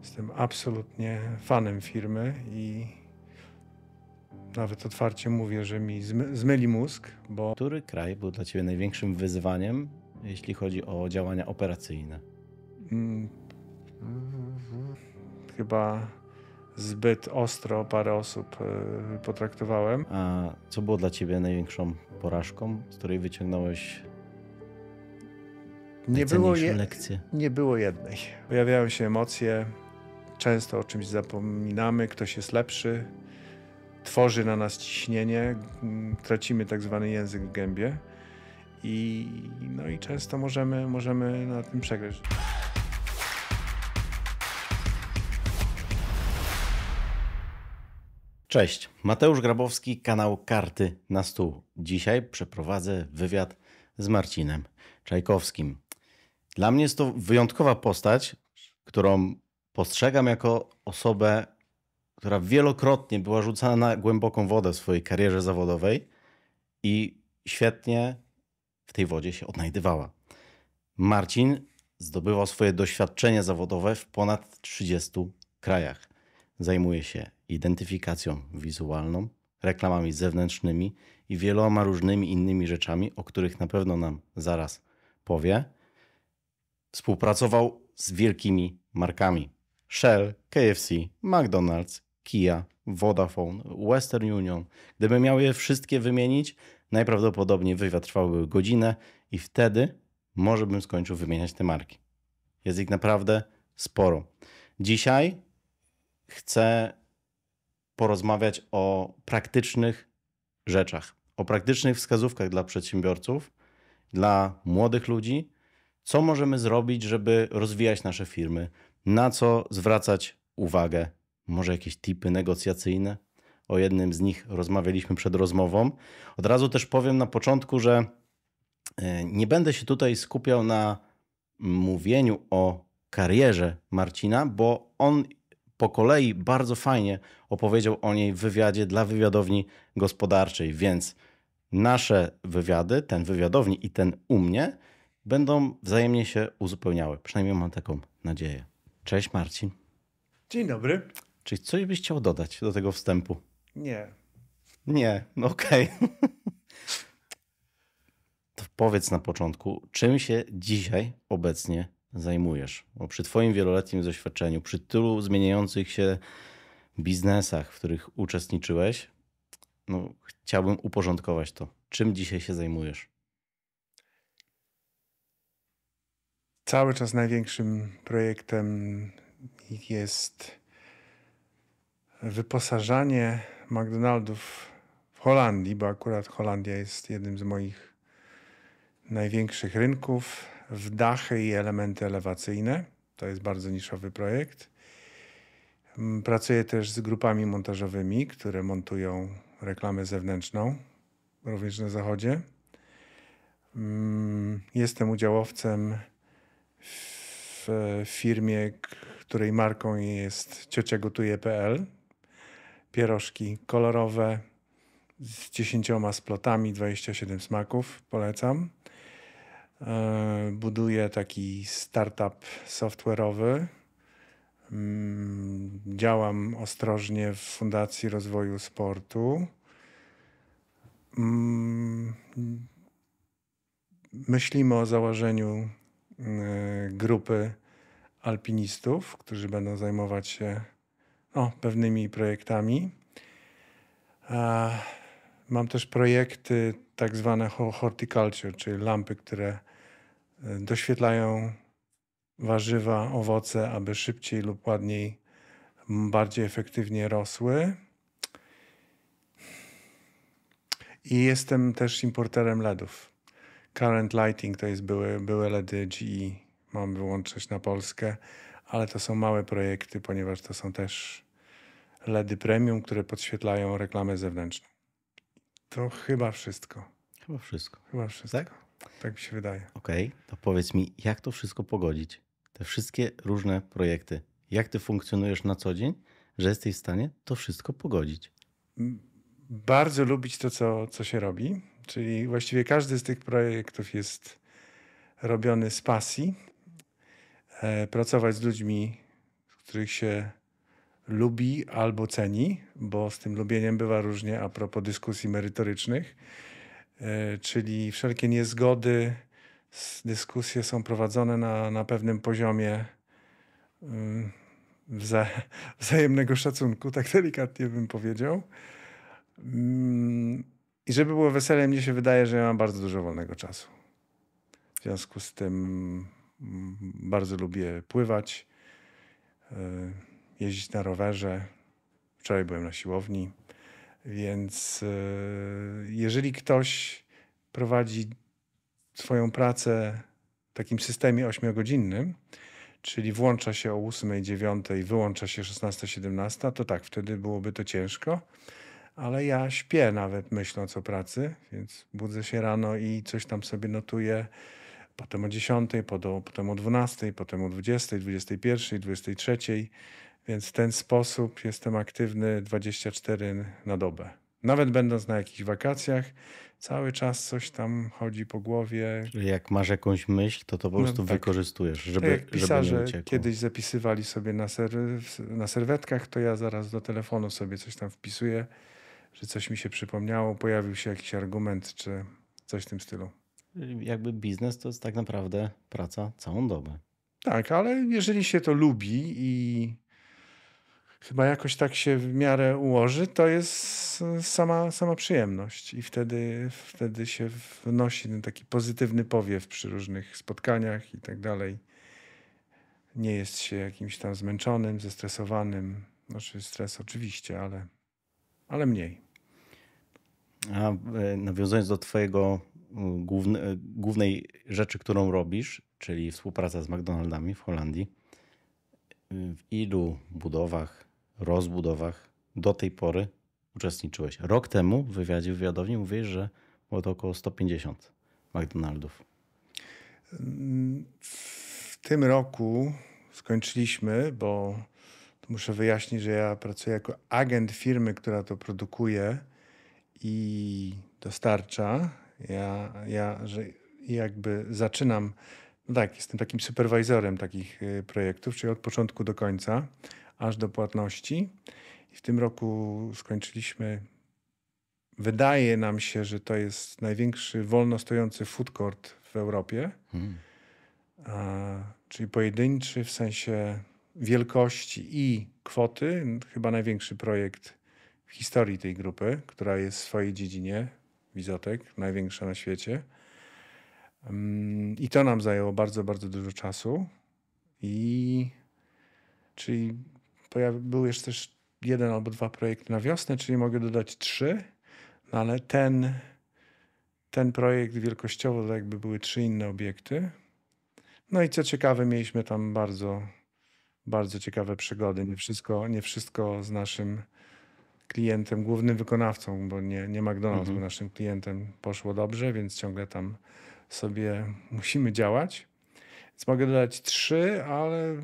Jestem absolutnie fanem firmy i nawet otwarcie mówię, że mi zmyli mózg, bo. Który kraj był dla Ciebie największym wyzwaniem, jeśli chodzi o działania operacyjne? Mm. Chyba zbyt ostro parę osób e, potraktowałem. A co było dla Ciebie największą porażką, z której wyciągnąłeś nie było, je, lekcje? nie było jednej. Pojawiają się emocje, Często o czymś zapominamy, ktoś jest lepszy, tworzy na nas ciśnienie, mm, tracimy tak zwany język w gębie i, no i często możemy, możemy na tym przegrać. Cześć, Mateusz Grabowski, kanał Karty na Stół. Dzisiaj przeprowadzę wywiad z Marcinem Czajkowskim. Dla mnie jest to wyjątkowa postać, którą postrzegam jako osobę, która wielokrotnie była rzucana na głęboką wodę w swojej karierze zawodowej i świetnie w tej wodzie się odnajdywała. Marcin zdobywał swoje doświadczenie zawodowe w ponad 30 krajach. Zajmuje się identyfikacją wizualną, reklamami zewnętrznymi i wieloma różnymi innymi rzeczami, o których na pewno nam zaraz powie. Współpracował z wielkimi markami. Shell, KFC, McDonald's, Kia, Vodafone, Western Union. Gdybym miał je wszystkie wymienić, najprawdopodobniej wywiad trwałby godzinę i wtedy może bym skończył wymieniać te marki. Jest ich naprawdę sporo. Dzisiaj chcę porozmawiać o praktycznych rzeczach, o praktycznych wskazówkach dla przedsiębiorców, dla młodych ludzi, co możemy zrobić, żeby rozwijać nasze firmy, na co zwracać uwagę. Może jakieś tipy negocjacyjne? O jednym z nich rozmawialiśmy przed rozmową. Od razu też powiem na początku, że e, nie będę się tutaj skupiał na mówieniu o karierze Marcina, bo on po kolei bardzo fajnie opowiedział o niej w wywiadzie dla wywiadowni gospodarczej, więc nasze wywiady, ten wywiadowni i ten u mnie, będą wzajemnie się uzupełniały. Przynajmniej mam taką nadzieję. Cześć Marcin. Dzień dobry. Czy coś byś chciał dodać do tego wstępu? Nie. Nie, no okej. Okay. to powiedz na początku, czym się dzisiaj obecnie zajmujesz? Bo przy Twoim wieloletnim doświadczeniu, przy tylu zmieniających się biznesach, w których uczestniczyłeś, no, chciałbym uporządkować to. Czym dzisiaj się zajmujesz? Cały czas największym projektem jest wyposażanie McDonaldów w Holandii, bo akurat Holandia jest jednym z moich największych rynków, w dachy i elementy elewacyjne. To jest bardzo niszowy projekt. Mm, pracuję też z grupami montażowymi, które montują reklamę zewnętrzną, również na zachodzie. Mm, jestem udziałowcem w firmie, której marką jest ciociagotuje.pl. Pierożki kolorowe z 10 splotami, 27 smaków, polecam. E, buduję taki startup software'owy. Mm, działam ostrożnie w Fundacji Rozwoju Sportu. Mm, myślimy o założeniu Y, grupy alpinistów, którzy będą zajmować się no, pewnymi projektami. Mam też projekty tak zwane horticulture, czyli lampy, które y, doświetlają warzywa, owoce, aby szybciej lub ładniej, bardziej efektywnie rosły. I jestem też importerem LEDów. Current Lighting to jest były, były LED GE, mam wyłączyć na Polskę, ale to są małe projekty, ponieważ to są też LEDy premium, które podświetlają reklamę zewnętrzną. To chyba wszystko. Chyba wszystko. Chyba wszystko. Tak, tak mi się wydaje. Okej, okay. to powiedz mi, jak to wszystko pogodzić? Te wszystkie różne projekty. Jak ty funkcjonujesz na co dzień, że jesteś w stanie to wszystko pogodzić? Bardzo lubić to, co, co się robi Czyli właściwie każdy z tych projektów jest robiony z pasji. E, pracować z ludźmi, których się lubi albo ceni, bo z tym lubieniem bywa różnie a propos dyskusji merytorycznych, e, czyli wszelkie niezgody, dyskusje są prowadzone na, na pewnym poziomie mm, wzajemnego szacunku, tak delikatnie bym powiedział. Mm, i żeby było wesele, mnie się wydaje, że ja mam bardzo dużo wolnego czasu. W związku z tym mm, bardzo lubię pływać, e, jeździć na rowerze. Wczoraj byłem na siłowni, więc e, jeżeli ktoś prowadzi swoją pracę w takim systemie ośmiogodzinnym, czyli włącza się o 8, 9, wyłącza się 16, 17, to tak, wtedy byłoby to ciężko ale ja śpię nawet myśląc o pracy, więc budzę się rano i coś tam sobie notuję. Potem o 10, potem o 12, potem o 20, 21, 23. Więc w ten sposób jestem aktywny 24 na dobę. Nawet będąc na jakichś wakacjach, cały czas coś tam chodzi po głowie. Czyli jak masz jakąś myśl, to to po no prostu no, tak. wykorzystujesz, żeby tak jak pisarze żeby kiedyś zapisywali sobie na, ser na serwetkach, to ja zaraz do telefonu sobie coś tam wpisuję że coś mi się przypomniało, pojawił się jakiś argument czy coś w tym stylu. Jakby biznes to jest tak naprawdę praca całą dobę. Tak, ale jeżeli się to lubi i chyba jakoś tak się w miarę ułoży, to jest sama, sama przyjemność. I wtedy, wtedy się wnosi ten taki pozytywny powiew przy różnych spotkaniach i tak dalej. Nie jest się jakimś tam zmęczonym, zestresowanym. Znaczy stres oczywiście, ale ale mniej. A e, nawiązując do Twojego główne, głównej rzeczy, którą robisz, czyli współpraca z McDonaldami w Holandii, y, w ilu budowach, rozbudowach do tej pory uczestniczyłeś? Rok temu w wywiadzie w wywiadowni mówisz, że było to około 150 McDonaldów. W tym roku skończyliśmy, bo muszę wyjaśnić, że ja pracuję jako agent firmy, która to produkuje i dostarcza. Ja, ja że jakby zaczynam, no tak, jestem takim superwajzorem takich y, projektów, czyli od początku do końca, aż do płatności. I w tym roku skończyliśmy. Wydaje nam się, że to jest największy wolno stojący food court w Europie. Hmm. A, czyli pojedynczy w sensie wielkości i kwoty, chyba największy projekt w historii tej grupy, która jest w swojej dziedzinie, Wizotek, największa na świecie. Mm, I to nam zajęło bardzo, bardzo dużo czasu. I czyli był jeszcze też jeden albo dwa projekty na wiosnę, czyli mogę dodać trzy, no ale ten, ten projekt wielkościowo to jakby były trzy inne obiekty. No i co ciekawe, mieliśmy tam bardzo bardzo ciekawe przygody. Nie wszystko, nie wszystko z naszym klientem, głównym wykonawcą, bo nie, nie McDonald's mhm. był naszym klientem, poszło dobrze, więc ciągle tam sobie musimy działać. Więc mogę dodać trzy, ale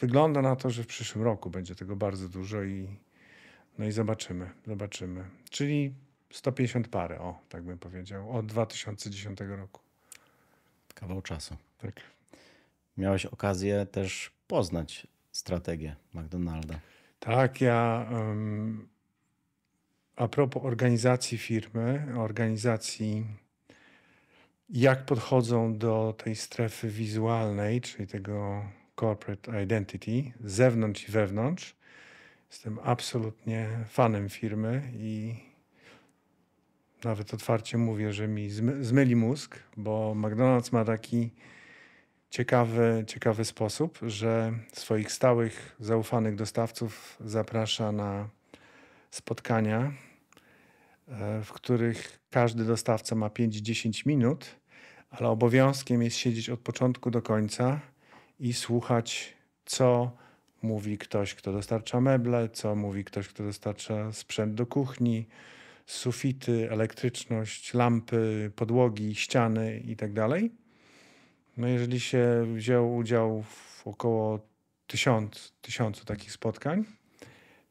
wygląda na to, że w przyszłym roku będzie tego bardzo dużo i no i zobaczymy, zobaczymy. Czyli 150 parę, o, tak bym powiedział, od 2010 roku. Kawał czasu. Tak. Miałeś okazję też poznać strategię McDonalda. Tak, ja um, a propos organizacji firmy, organizacji, jak podchodzą do tej strefy wizualnej, czyli tego corporate identity, zewnątrz i wewnątrz. Jestem absolutnie fanem firmy i nawet otwarcie mówię, że mi zmyli mózg, bo McDonald's ma taki ciekawy, ciekawy sposób, że swoich stałych, zaufanych dostawców zaprasza na spotkania, e, w których każdy dostawca ma 5-10 minut, ale obowiązkiem jest siedzieć od początku do końca i słuchać, co mówi ktoś, kto dostarcza meble, co mówi ktoś, kto dostarcza sprzęt do kuchni, sufity, elektryczność, lampy, podłogi, ściany itd. Tak no jeżeli się wziął udział w około tysiąc, tysiącu takich spotkań,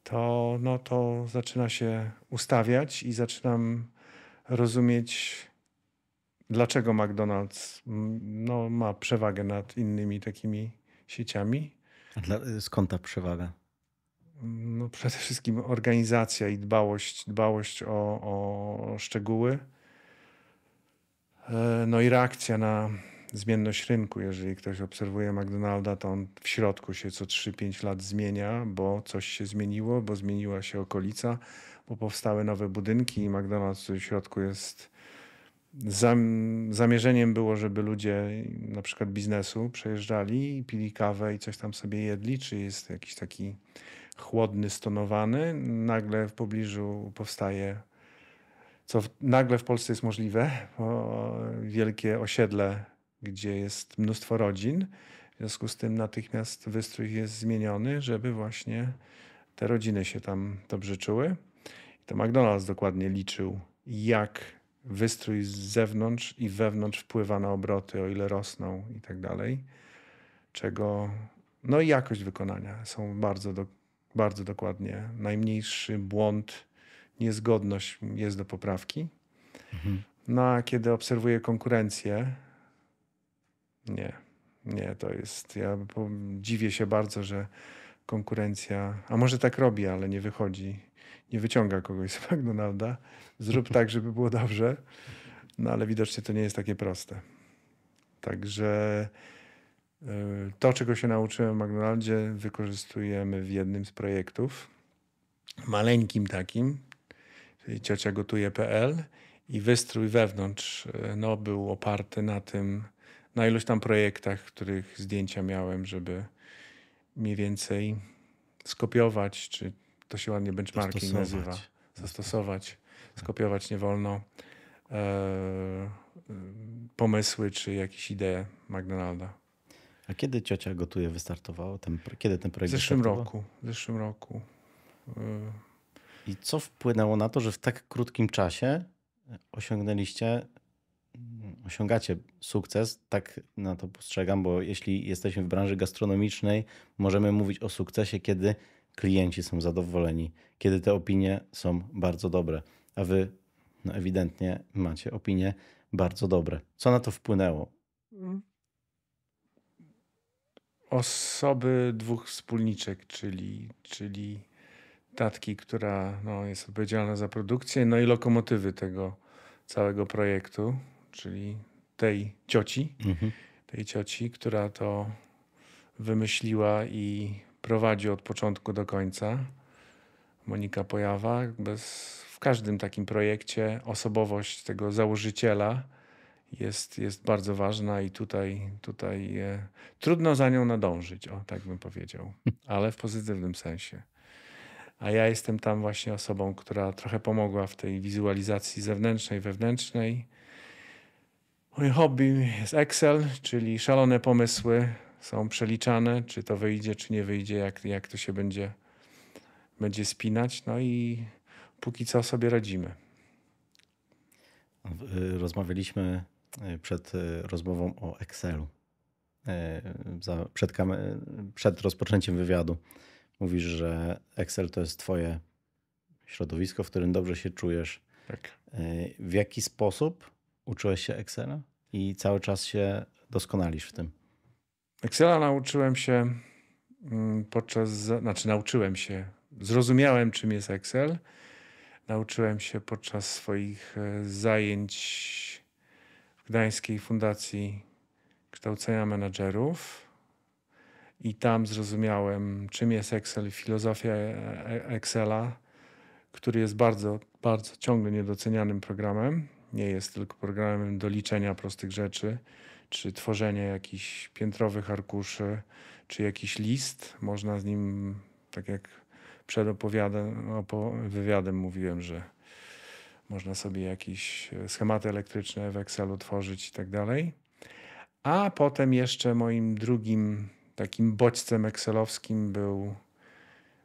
to, no, to zaczyna się ustawiać i zaczynam rozumieć, dlaczego McDonald's no, ma przewagę nad innymi takimi sieciami. Dla, y, skąd ta przewaga? No, przede wszystkim organizacja i dbałość, dbałość o, o szczegóły. E, no i reakcja na, zmienność rynku. Jeżeli ktoś obserwuje McDonalda, to on w środku się co 3-5 lat zmienia, bo coś się zmieniło, bo zmieniła się okolica, bo powstały nowe budynki i McDonald's w środku jest. Zamierzeniem było, żeby ludzie na przykład biznesu przejeżdżali, pili kawę i coś tam sobie jedli, czy jest jakiś taki chłodny, stonowany. Nagle w pobliżu powstaje co nagle w Polsce jest możliwe, wielkie osiedle gdzie jest mnóstwo rodzin. W związku z tym natychmiast wystrój jest zmieniony, żeby właśnie te rodziny się tam dobrze czuły. I to McDonald's dokładnie liczył, jak wystrój z zewnątrz i wewnątrz wpływa na obroty, o ile rosną i tak dalej. Czego, no i jakość wykonania są bardzo, do, bardzo dokładnie. Najmniejszy błąd, niezgodność jest do poprawki. Mhm. No a kiedy obserwuję konkurencję, nie, nie, to jest. Ja dziwię się bardzo, że konkurencja, a może tak robi, ale nie wychodzi, nie wyciąga kogoś z McDonalda. Zrób tak, żeby było dobrze. No ale widocznie to nie jest takie proste. Także e, to, czego się nauczyłem w McDonaldzie, wykorzystujemy w jednym z projektów, maleńkim takim, czyli gotuje.pl i wystrój wewnątrz e, no, był oparty na tym, na iluś tam projektach, których zdjęcia miałem, żeby mniej więcej skopiować, czy to się ładnie benchmarking Zastosować. nazywa. Zastosować. Skopiować nie wolno e, pomysły czy jakieś idee McDonalda. A kiedy ciocia gotuje wystartowało? Ten, kiedy ten projekt W zeszłym roku. W zeszłym roku. E, I co wpłynęło na to, że w tak krótkim czasie osiągnęliście osiągacie sukces, tak na to postrzegam, bo jeśli jesteśmy w branży gastronomicznej, możemy mówić o sukcesie, kiedy klienci są zadowoleni, kiedy te opinie są bardzo dobre, a wy no ewidentnie macie opinie bardzo dobre. Co na to wpłynęło? Mm. Osoby dwóch wspólniczek, czyli, czyli tatki, która no, jest odpowiedzialna za produkcję, no i lokomotywy tego całego projektu czyli tej cioci, mhm. tej cioci, która to wymyśliła i prowadzi od początku do końca. Monika Pojawa, bez, w każdym takim projekcie osobowość tego założyciela jest, jest bardzo ważna i tutaj, tutaj e, trudno za nią nadążyć, o tak bym powiedział, ale w pozytywnym sensie. A ja jestem tam właśnie osobą, która trochę pomogła w tej wizualizacji zewnętrznej, wewnętrznej, Moje hobby jest Excel, czyli szalone pomysły są przeliczane, czy to wyjdzie, czy nie wyjdzie, jak, jak to się będzie, będzie spinać. No i póki co sobie radzimy. Y, rozmawialiśmy y, przed y, rozmową o Excelu. Przed, przed rozpoczęciem wywiadu mówisz, że Excel to jest Twoje środowisko, w którym dobrze się czujesz. Tak. W jaki sposób uczyłeś się Excela i cały czas się doskonalisz w tym? Excela nauczyłem się mm, podczas, znaczy nauczyłem się, zrozumiałem czym jest Excel. Nauczyłem się podczas swoich e, zajęć w Gdańskiej Fundacji Kształcenia Menadżerów. i tam zrozumiałem czym jest Excel, i filozofia e, e, Excela, który jest bardzo, bardzo ciągle niedocenianym programem nie jest tylko programem do liczenia prostych rzeczy, czy tworzenia jakichś piętrowych arkuszy, czy jakiś list. Można z nim, tak jak przed opowiadem, wywiadem mówiłem, że można sobie jakieś e, schematy elektryczne w Excelu tworzyć i tak dalej. A potem jeszcze moim drugim takim bodźcem excelowskim był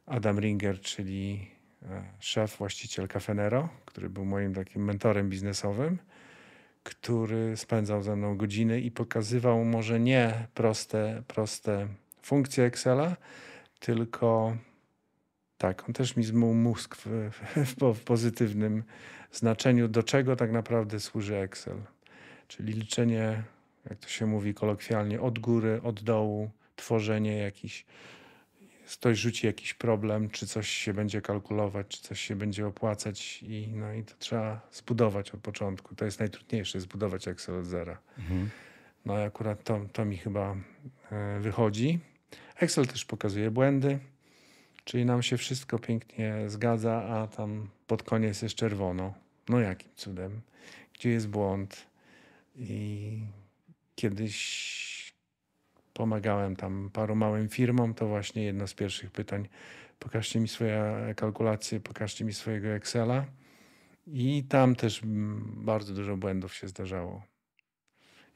Adam Ringer, czyli E, szef, właściciel Cafenero, który był moim takim mentorem biznesowym, który spędzał ze mną godziny i pokazywał może nie proste, proste funkcje Excela, tylko tak, on też mi zmył mózg w, w, w pozytywnym znaczeniu, do czego tak naprawdę służy Excel. Czyli liczenie, jak to się mówi kolokwialnie, od góry, od dołu, tworzenie jakichś ktoś rzuci jakiś problem, czy coś się będzie kalkulować, czy coś się będzie opłacać i, no, i to trzeba zbudować od początku. To jest najtrudniejsze, zbudować Excel od zera. Mhm. No i akurat to, to mi chyba e, wychodzi. Excel też pokazuje błędy, czyli nam się wszystko pięknie zgadza, a tam pod koniec jest czerwono. No jakim cudem? Gdzie jest błąd? I kiedyś pomagałem tam paru małym firmom, to właśnie jedno z pierwszych pytań. Pokażcie mi swoje kalkulacje, pokażcie mi swojego Excela. I tam też mm, bardzo dużo błędów się zdarzało.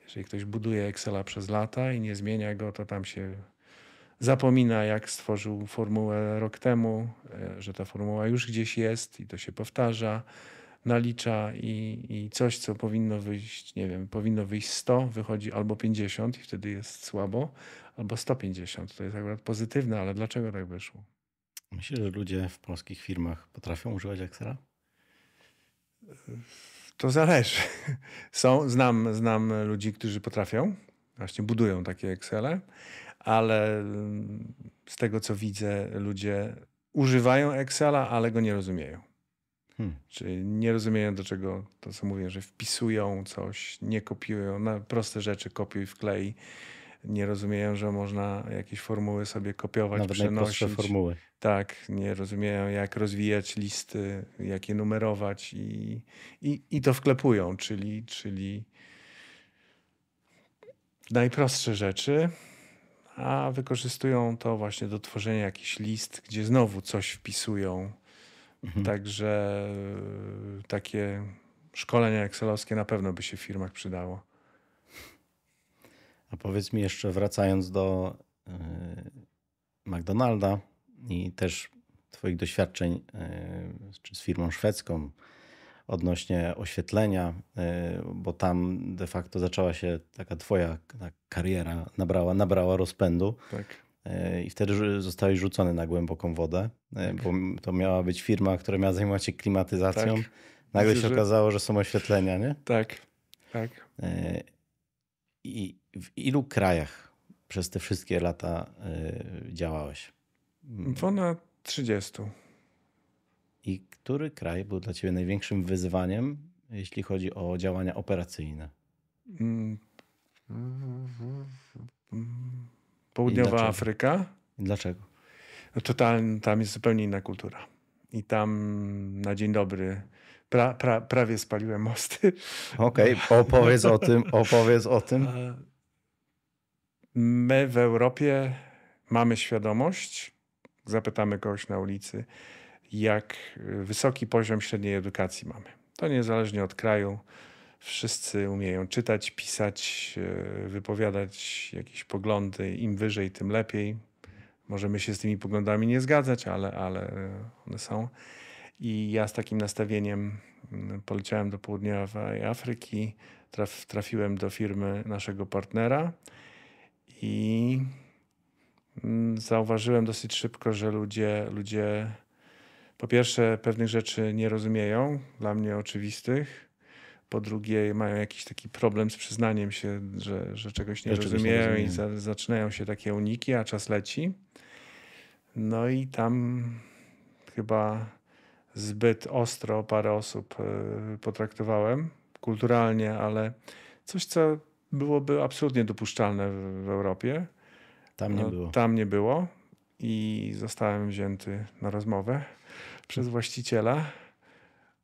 Jeżeli ktoś buduje Excela przez lata i nie zmienia go, to tam się zapomina, jak stworzył formułę rok temu, e, że ta formuła już gdzieś jest i to się powtarza nalicza i, i coś, co powinno wyjść, nie wiem, powinno wyjść 100, wychodzi albo 50 i wtedy jest słabo, albo 150. To jest akurat pozytywne, ale dlaczego tak wyszło? Myślę, że ludzie w polskich firmach potrafią używać Excela? To zależy. Są, znam, znam ludzi, którzy potrafią, właśnie budują takie Excele, ale mm, z tego co widzę, ludzie używają Excela, ale go nie rozumieją. Hmm. Czy nie rozumieją do czego to, co mówię, że wpisują coś, nie kopiują, na proste rzeczy kopiuj, wklej. Nie rozumieją, że można jakieś formuły sobie kopiować, Nawet przenosić. formuły. Tak, nie rozumieją jak rozwijać listy, jak je numerować i, i, i to wklepują, czyli, czyli najprostsze rzeczy, a wykorzystują to właśnie do tworzenia jakichś list, gdzie znowu coś wpisują Mhm. Także e, takie szkolenia Excelowskie na pewno by się w firmach przydało. A powiedz mi jeszcze, wracając do e, McDonalda i też Twoich doświadczeń e, z firmą szwedzką odnośnie oświetlenia, bo tam de facto zaczęła się taka Twoja kariera, nabrała, nabrała rozpędu. Tak. E, i wtedy zostałeś rzucony na głęboką wodę, e, tak. bo to miała być firma, która miała zajmować się klimatyzacją. Tak. Nagle się okazało, że są oświetlenia, nie? Tak, tak. E, I w ilu krajach przez te wszystkie lata działałeś? Mm. Ponad 30. I który kraj był dla ciebie największym wyzwaniem, jeśli chodzi o działania operacyjne? Mm. mm. Południowa Afryka. Dlaczego? No Totalnie, tam jest zupełnie inna kultura. I tam na dzień dobry pra, pra, prawie spaliłem mosty. Okej, okay, opowiedz o tym, opowiedz o tym. E, my w Europie mamy świadomość, zapytamy kogoś na ulicy, jak wysoki poziom średniej edukacji mamy. To niezależnie od kraju, wszyscy umieją czytać, pisać, e, wypowiadać jakieś poglądy. Im wyżej, tym lepiej. Możemy się z tymi poglądami nie zgadzać, ale, ale one są. I ja z takim nastawieniem mm, poleciałem do południowej Afryki, traf, trafiłem do firmy naszego partnera i mm, zauważyłem dosyć szybko, że ludzie, ludzie po pierwsze pewnych rzeczy nie rozumieją, dla mnie oczywistych, po drugie mają jakiś taki problem z przyznaniem się, że, że czegoś nie ja rozumieją czegoś nie i zaczynają się takie uniki, a czas leci. No i tam chyba zbyt ostro parę osób e, potraktowałem kulturalnie, ale coś, co byłoby absolutnie dopuszczalne w, w Europie. Tam nie no, było. Tam nie było i zostałem wzięty na rozmowę przez właściciela,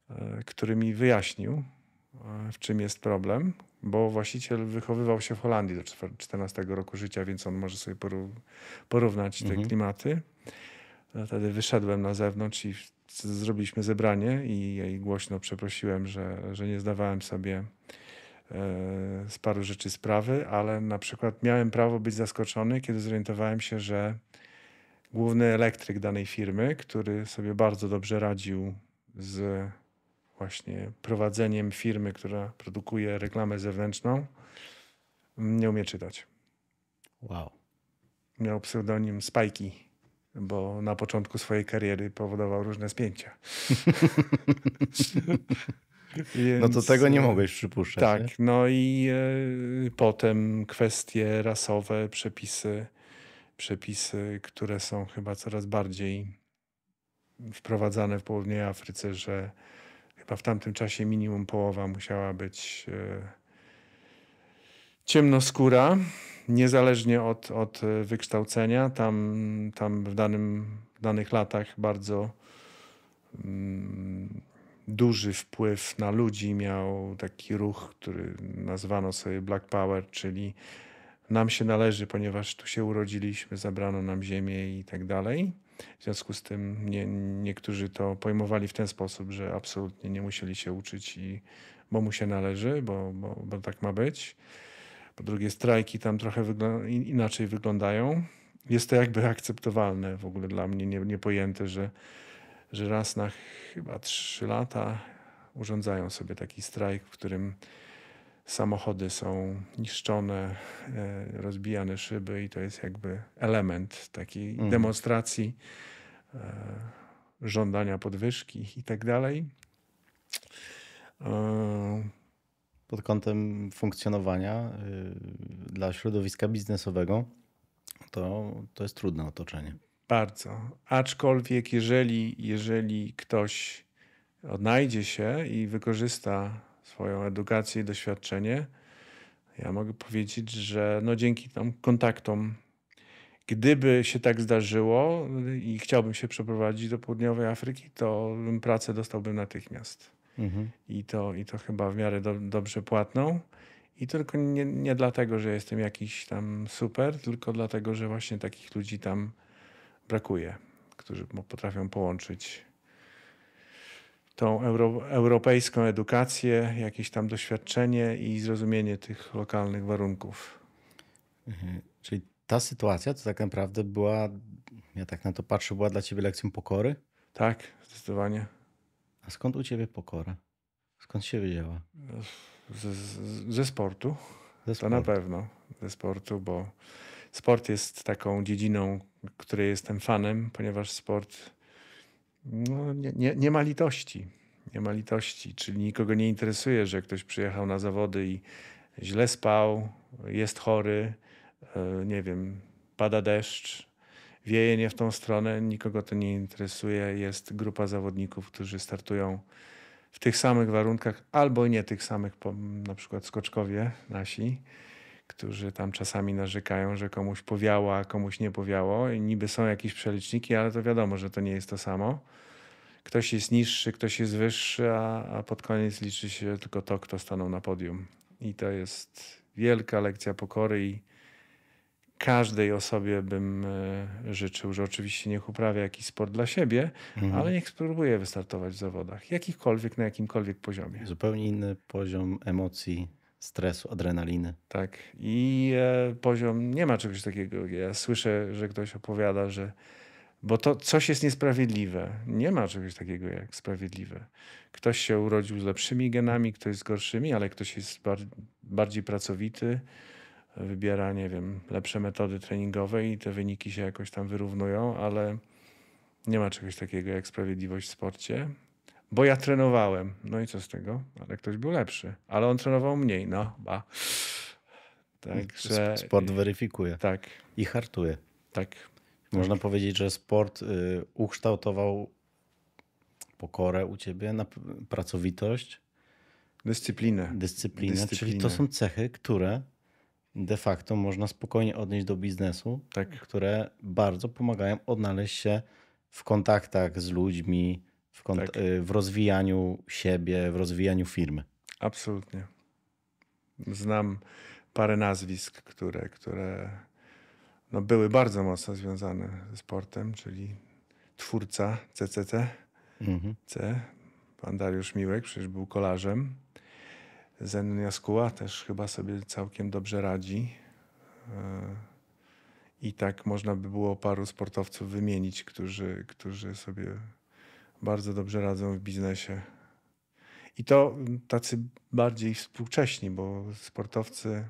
e, który mi wyjaśnił, E, w czym jest problem, bo właściciel wychowywał się w Holandii do 14 roku życia, więc on może sobie porównać mhm. te klimaty. Wtedy wyszedłem na zewnątrz i zrobiliśmy zebranie i jej głośno przeprosiłem, że, że nie zdawałem sobie e, z paru rzeczy sprawy, ale na przykład miałem prawo być zaskoczony, kiedy zorientowałem się, że główny elektryk danej firmy, który sobie bardzo dobrze radził z właśnie prowadzeniem firmy, która produkuje reklamę zewnętrzną, nie umie czytać. Wow. Miał pseudonim Spajki, bo na początku swojej kariery powodował różne spięcia. Więc, no to tego nie e, mogłeś przypuszczać. Tak, nie? no i e, potem kwestie rasowe, przepisy, przepisy, które są chyba coraz bardziej wprowadzane w południowej Afryce, że chyba w tamtym czasie minimum połowa musiała być e, ciemnoskóra, niezależnie od, od e, wykształcenia. Tam, tam w, danym, w danych latach bardzo mm, duży wpływ na ludzi miał taki ruch, który nazwano sobie Black Power, czyli nam się należy, ponieważ tu się urodziliśmy, zabrano nam ziemię i tak dalej. W związku z tym nie, niektórzy to pojmowali w ten sposób, że absolutnie nie musieli się uczyć, i, bo mu się należy, bo, bo, bo tak ma być. Po drugie, strajki tam trochę wygl inaczej wyglądają. Jest to jakby akceptowalne w ogóle dla mnie, nie, niepojęte, że, że raz na chyba trzy lata urządzają sobie taki strajk, w którym samochody są niszczone, e, rozbijane szyby i to jest jakby element takiej mhm. demonstracji e, żądania podwyżki i tak dalej. E, Pod kątem funkcjonowania y, dla środowiska biznesowego to, to jest trudne otoczenie. Bardzo. Aczkolwiek jeżeli, jeżeli ktoś odnajdzie się i wykorzysta swoją edukację i doświadczenie, ja mogę powiedzieć, że no dzięki tam kontaktom, gdyby się tak zdarzyło i chciałbym się przeprowadzić do południowej Afryki, to pracę dostałbym natychmiast. Mhm. I, to, I to chyba w miarę do, dobrze płatną. I tylko nie, nie dlatego, że jestem jakiś tam super, tylko dlatego, że właśnie takich ludzi tam brakuje, którzy potrafią połączyć tą euro, europejską edukację, jakieś tam doświadczenie i zrozumienie tych lokalnych warunków. Mhm. Czyli ta sytuacja to tak naprawdę była, ja tak na to patrzę, była dla ciebie lekcją pokory? Tak, zdecydowanie. A skąd u ciebie pokora? Skąd się wzięła? Ze, ze sportu. Ze sportu. To na pewno ze sportu, bo sport jest taką dziedziną, której jestem fanem, ponieważ sport no, nie, nie, nie ma litości. Nie ma litości, czyli nikogo nie interesuje, że ktoś przyjechał na zawody i źle spał, jest chory, e, nie wiem, pada deszcz, wieje nie w tą stronę, nikogo to nie interesuje. Jest grupa zawodników, którzy startują w tych samych warunkach albo nie tych samych, na przykład skoczkowie nasi którzy tam czasami narzekają, że komuś powiało, a komuś nie powiało. I niby są jakieś przeliczniki, ale to wiadomo, że to nie jest to samo. Ktoś jest niższy, ktoś jest wyższy, a, a pod koniec liczy się tylko to, kto stanął na podium. I to jest wielka lekcja pokory i każdej osobie bym e, życzył, że oczywiście niech uprawia jakiś sport dla siebie, mhm. ale niech spróbuje wystartować w zawodach, jakichkolwiek, na jakimkolwiek poziomie. Zupełnie inny poziom emocji stresu, adrenaliny. Tak. I e, poziom nie ma czegoś takiego. Ja słyszę, że ktoś opowiada, że bo to coś jest niesprawiedliwe. Nie ma czegoś takiego jak sprawiedliwe. Ktoś się urodził z lepszymi genami, ktoś z gorszymi, ale ktoś jest bar bardziej pracowity, wybiera, nie wiem, lepsze metody treningowe i te wyniki się jakoś tam wyrównują, ale nie ma czegoś takiego jak sprawiedliwość w sporcie bo ja trenowałem. No i co z tego? Ale ktoś był lepszy. Ale on trenował mniej, no. Ba. Także... Sport weryfikuje. Tak. I hartuje. Tak. Można tak. powiedzieć, że sport y, ukształtował pokorę u ciebie, na pracowitość. Dyscyplinę. Dyscyplinę. Dyscyplinę. Czyli to są cechy, które de facto można spokojnie odnieść do biznesu, tak. które bardzo pomagają odnaleźć się w kontaktach z ludźmi, w, kont- tak. Y, w rozwijaniu siebie, w rozwijaniu firmy. Absolutnie. Znam parę nazwisk, które, które no były bardzo mocno związane ze sportem, czyli twórca CCC, mhm. C, pan Dariusz Miłek, przecież był kolarzem. Zen Jaskuła też chyba sobie całkiem dobrze radzi. Y, I tak można by było paru sportowców wymienić, którzy, którzy sobie bardzo dobrze radzą w biznesie. I to mm, tacy bardziej współcześni, bo sportowcy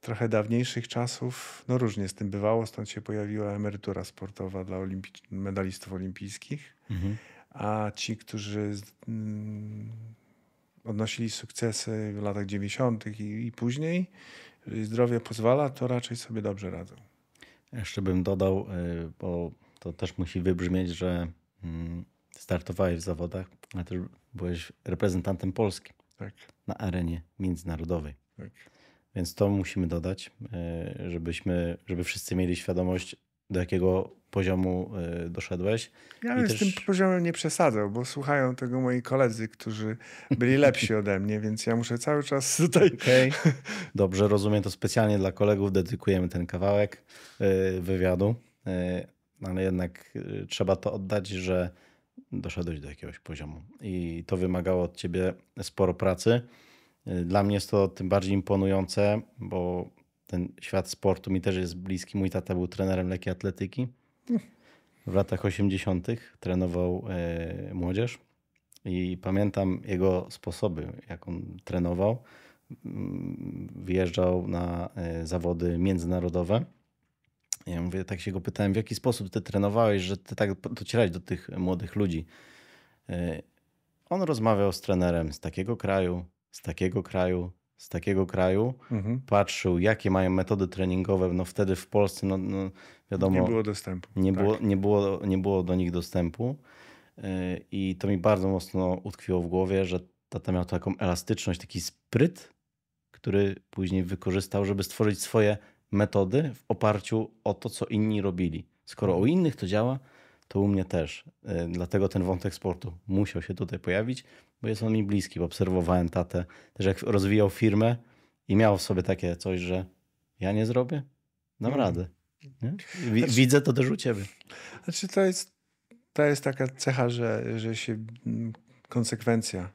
trochę dawniejszych czasów, no różnie z tym bywało, stąd się pojawiła emerytura sportowa dla olimpi- medalistów olimpijskich. Mhm. A ci, którzy mm, odnosili sukcesy w latach 90. I, i później, zdrowie pozwala, to raczej sobie dobrze radzą. Jeszcze bym dodał, y, bo to też musi wybrzmieć, że mm, startowałeś w zawodach, ale też byłeś reprezentantem Polski tak. na arenie międzynarodowej. Tak. Więc to musimy dodać, e, żebyśmy, żeby wszyscy mieli świadomość, do jakiego poziomu e, doszedłeś. Ja bym też... z tym poziomem nie przesadzał, bo słuchają tego moi koledzy, którzy byli lepsi ode mnie, więc ja muszę cały czas tutaj... Okay. Dobrze, rozumiem to specjalnie dla kolegów, dedykujemy ten kawałek e, wywiadu, ale jednak trzeba to oddać, że doszedłeś do jakiegoś poziomu i to wymagało od ciebie sporo pracy. Dla mnie jest to tym bardziej imponujące, bo ten świat sportu mi też jest bliski. Mój tata był trenerem lekkiej atletyki. W latach 80. trenował e, młodzież i pamiętam jego sposoby, jak on trenował. Mm, wyjeżdżał na e, zawody międzynarodowe ja mówię, tak się go pytałem, w jaki sposób ty trenowałeś, że ty tak docierałeś do tych młodych ludzi. Y, on rozmawiał z trenerem z takiego kraju, z takiego kraju, z takiego kraju, mhm. patrzył, jakie mają metody treningowe. No wtedy w Polsce, no, no wiadomo. Nie było dostępu. Nie, tak. było, nie, było, nie było do nich dostępu. Y, I to mi bardzo mocno utkwiło w głowie, że tata miał taką elastyczność, taki spryt, który później wykorzystał, żeby stworzyć swoje metody w oparciu o to, co inni robili. Skoro u innych to działa, to u mnie też. E, dlatego ten wątek sportu musiał się tutaj pojawić, bo jest on mi bliski. Obserwowałem tatę też, jak rozwijał firmę i miał w sobie takie coś, że ja nie zrobię, dam hmm. radę. Znaczy- widzę to też u ciebie. Znaczy, to jest, to jest taka cecha, że, że się mm, konsekwencja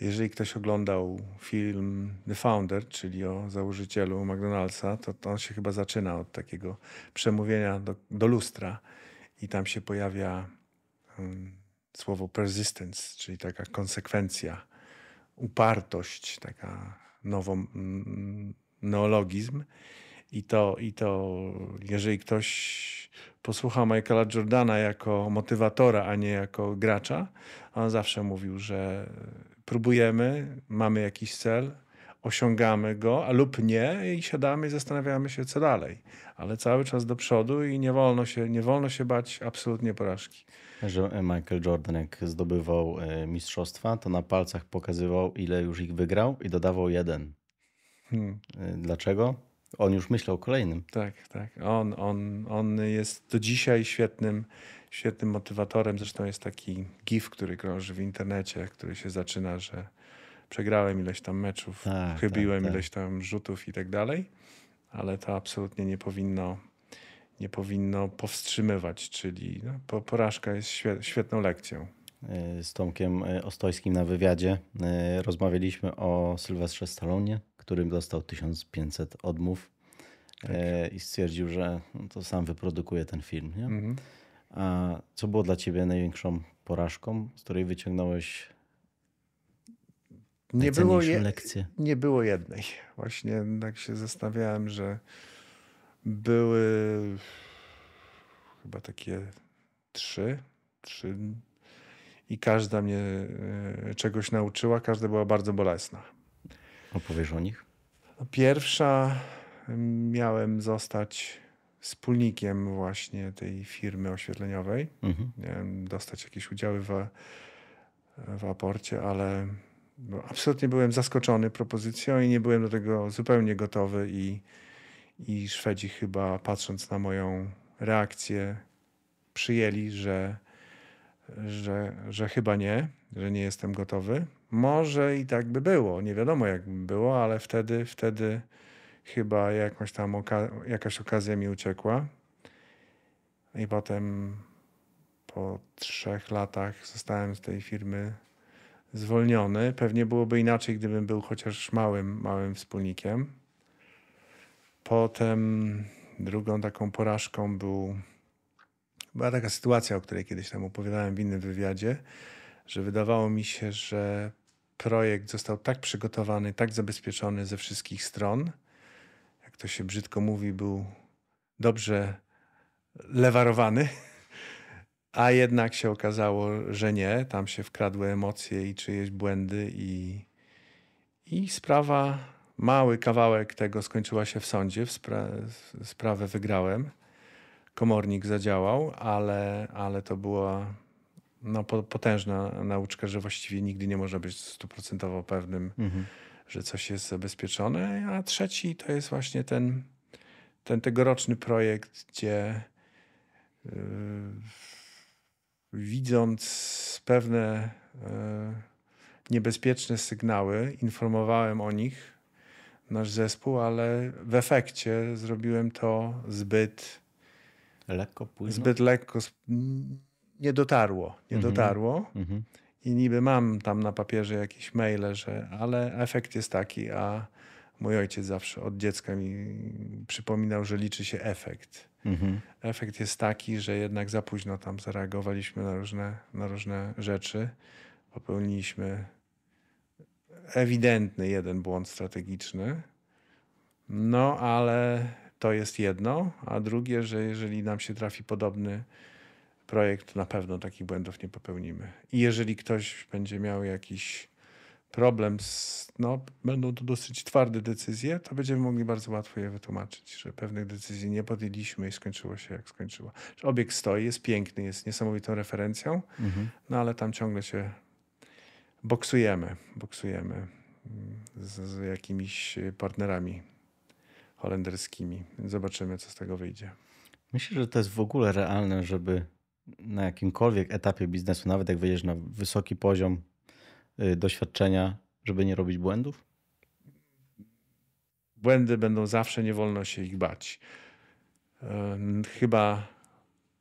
jeżeli ktoś oglądał film The Founder, czyli o założycielu McDonald'sa, to, to on się chyba zaczyna od takiego przemówienia do, do lustra i tam się pojawia um, słowo persistence, czyli taka konsekwencja, upartość, taka nową, mm, neologizm. I to, I to, jeżeli ktoś posłucha Michaela Jordana jako motywatora, a nie jako gracza, on zawsze mówił, że próbujemy, mamy jakiś cel, osiągamy go, a lub nie, i siadamy i zastanawiamy się, co dalej. Ale cały czas do przodu i nie wolno się, nie wolno się bać absolutnie porażki. Że e, Michael Jordan, jak zdobywał e, mistrzostwa, to na palcach pokazywał, ile już ich wygrał, i dodawał jeden. Hmm. E, dlaczego? On już myślał o kolejnym. Tak, tak. On, on, on jest do dzisiaj świetnym świetnym motywatorem. Zresztą jest taki gif, który krąży w internecie, który się zaczyna, że przegrałem ileś tam meczów, tak, tak chybiłem tak, tak. ileś tam rzutów i tak dalej, ale to absolutnie nie powinno, nie powinno powstrzymywać, czyli no, porażka jest świetną lekcją. E, z Tomkiem e, Ostojskim na wywiadzie e, rozmawialiśmy o Sylwestrze Stalonie, którym dostał 1500 odmów tak. i stwierdził, że to sam wyprodukuje ten film. Nie? Mhm. A co było dla ciebie największą porażką, z której wyciągnąłeś nie było, je, lekcję? Nie było jednej. Właśnie tak się zastanawiałem, że były chyba takie trzy, trzy i każda mnie e, czegoś nauczyła, każda była bardzo bolesna. Opowiesz o nich? Pierwsza miałem zostać wspólnikiem właśnie tej firmy oświetleniowej. Mhm. Miałem dostać jakieś udziały w, w aporcie, ale no, absolutnie byłem zaskoczony propozycją i nie byłem do tego zupełnie gotowy i, i Szwedzi chyba patrząc na moją reakcję przyjęli, że, że, że chyba nie, że nie jestem gotowy. Może i tak by było, nie wiadomo jak by było, ale wtedy, wtedy chyba jakąś tam oka jakaś okazja mi uciekła. I potem po trzech latach zostałem z tej firmy zwolniony. Pewnie byłoby inaczej, gdybym był chociaż małym, małym wspólnikiem. Potem drugą taką porażką był, była taka sytuacja, o której kiedyś tam opowiadałem w innym wywiadzie, że wydawało mi się, że projekt został tak przygotowany, tak zabezpieczony ze wszystkich stron, to się brzydko mówi, był dobrze lewarowany, a jednak się okazało, że nie. Tam się wkradły emocje i czyjeś błędy, i, i sprawa, mały kawałek tego skończyła się w sądzie. W spra sprawę wygrałem. Komornik zadziałał, ale, ale to była no, potężna nauczka, że właściwie nigdy nie można być stuprocentowo pewnym. Mhm że coś jest zabezpieczone, a trzeci to jest właśnie ten, ten tegoroczny projekt, gdzie yy, widząc pewne yy, niebezpieczne sygnały, informowałem o nich nasz zespół, ale w efekcie zrobiłem to zbyt lekko płynno? Zbyt lekko nie dotarło, nie mhm. dotarło. Mhm i niby mam tam na papierze jakieś maile, że, ale efekt jest taki, a mój ojciec zawsze od dziecka mi przypominał, że liczy się efekt. Mhm. Efekt jest taki, że jednak za późno tam zareagowaliśmy na różne, na różne rzeczy. Popełniliśmy ewidentny jeden błąd strategiczny. No, ale to jest jedno, a drugie, że jeżeli nam się trafi podobny projekt, na pewno takich błędów nie popełnimy. I jeżeli ktoś będzie miał jakiś problem, z, no, będą to dosyć twarde decyzje, to będziemy mogli bardzo łatwo je wytłumaczyć, że pewnych decyzji nie podjęliśmy i skończyło się jak skończyło. Że obiekt stoi, jest piękny, jest niesamowitą referencją, mhm. no ale tam ciągle się boksujemy, boksujemy mm, z, z jakimiś y, partnerami holenderskimi. Zobaczymy, co z tego wyjdzie. Myślę, że to jest w ogóle realne, żeby na jakimkolwiek etapie biznesu, nawet jak wejdziesz na wysoki poziom y, doświadczenia, żeby nie robić błędów? Błędy będą zawsze, nie wolno się ich bać. Chyba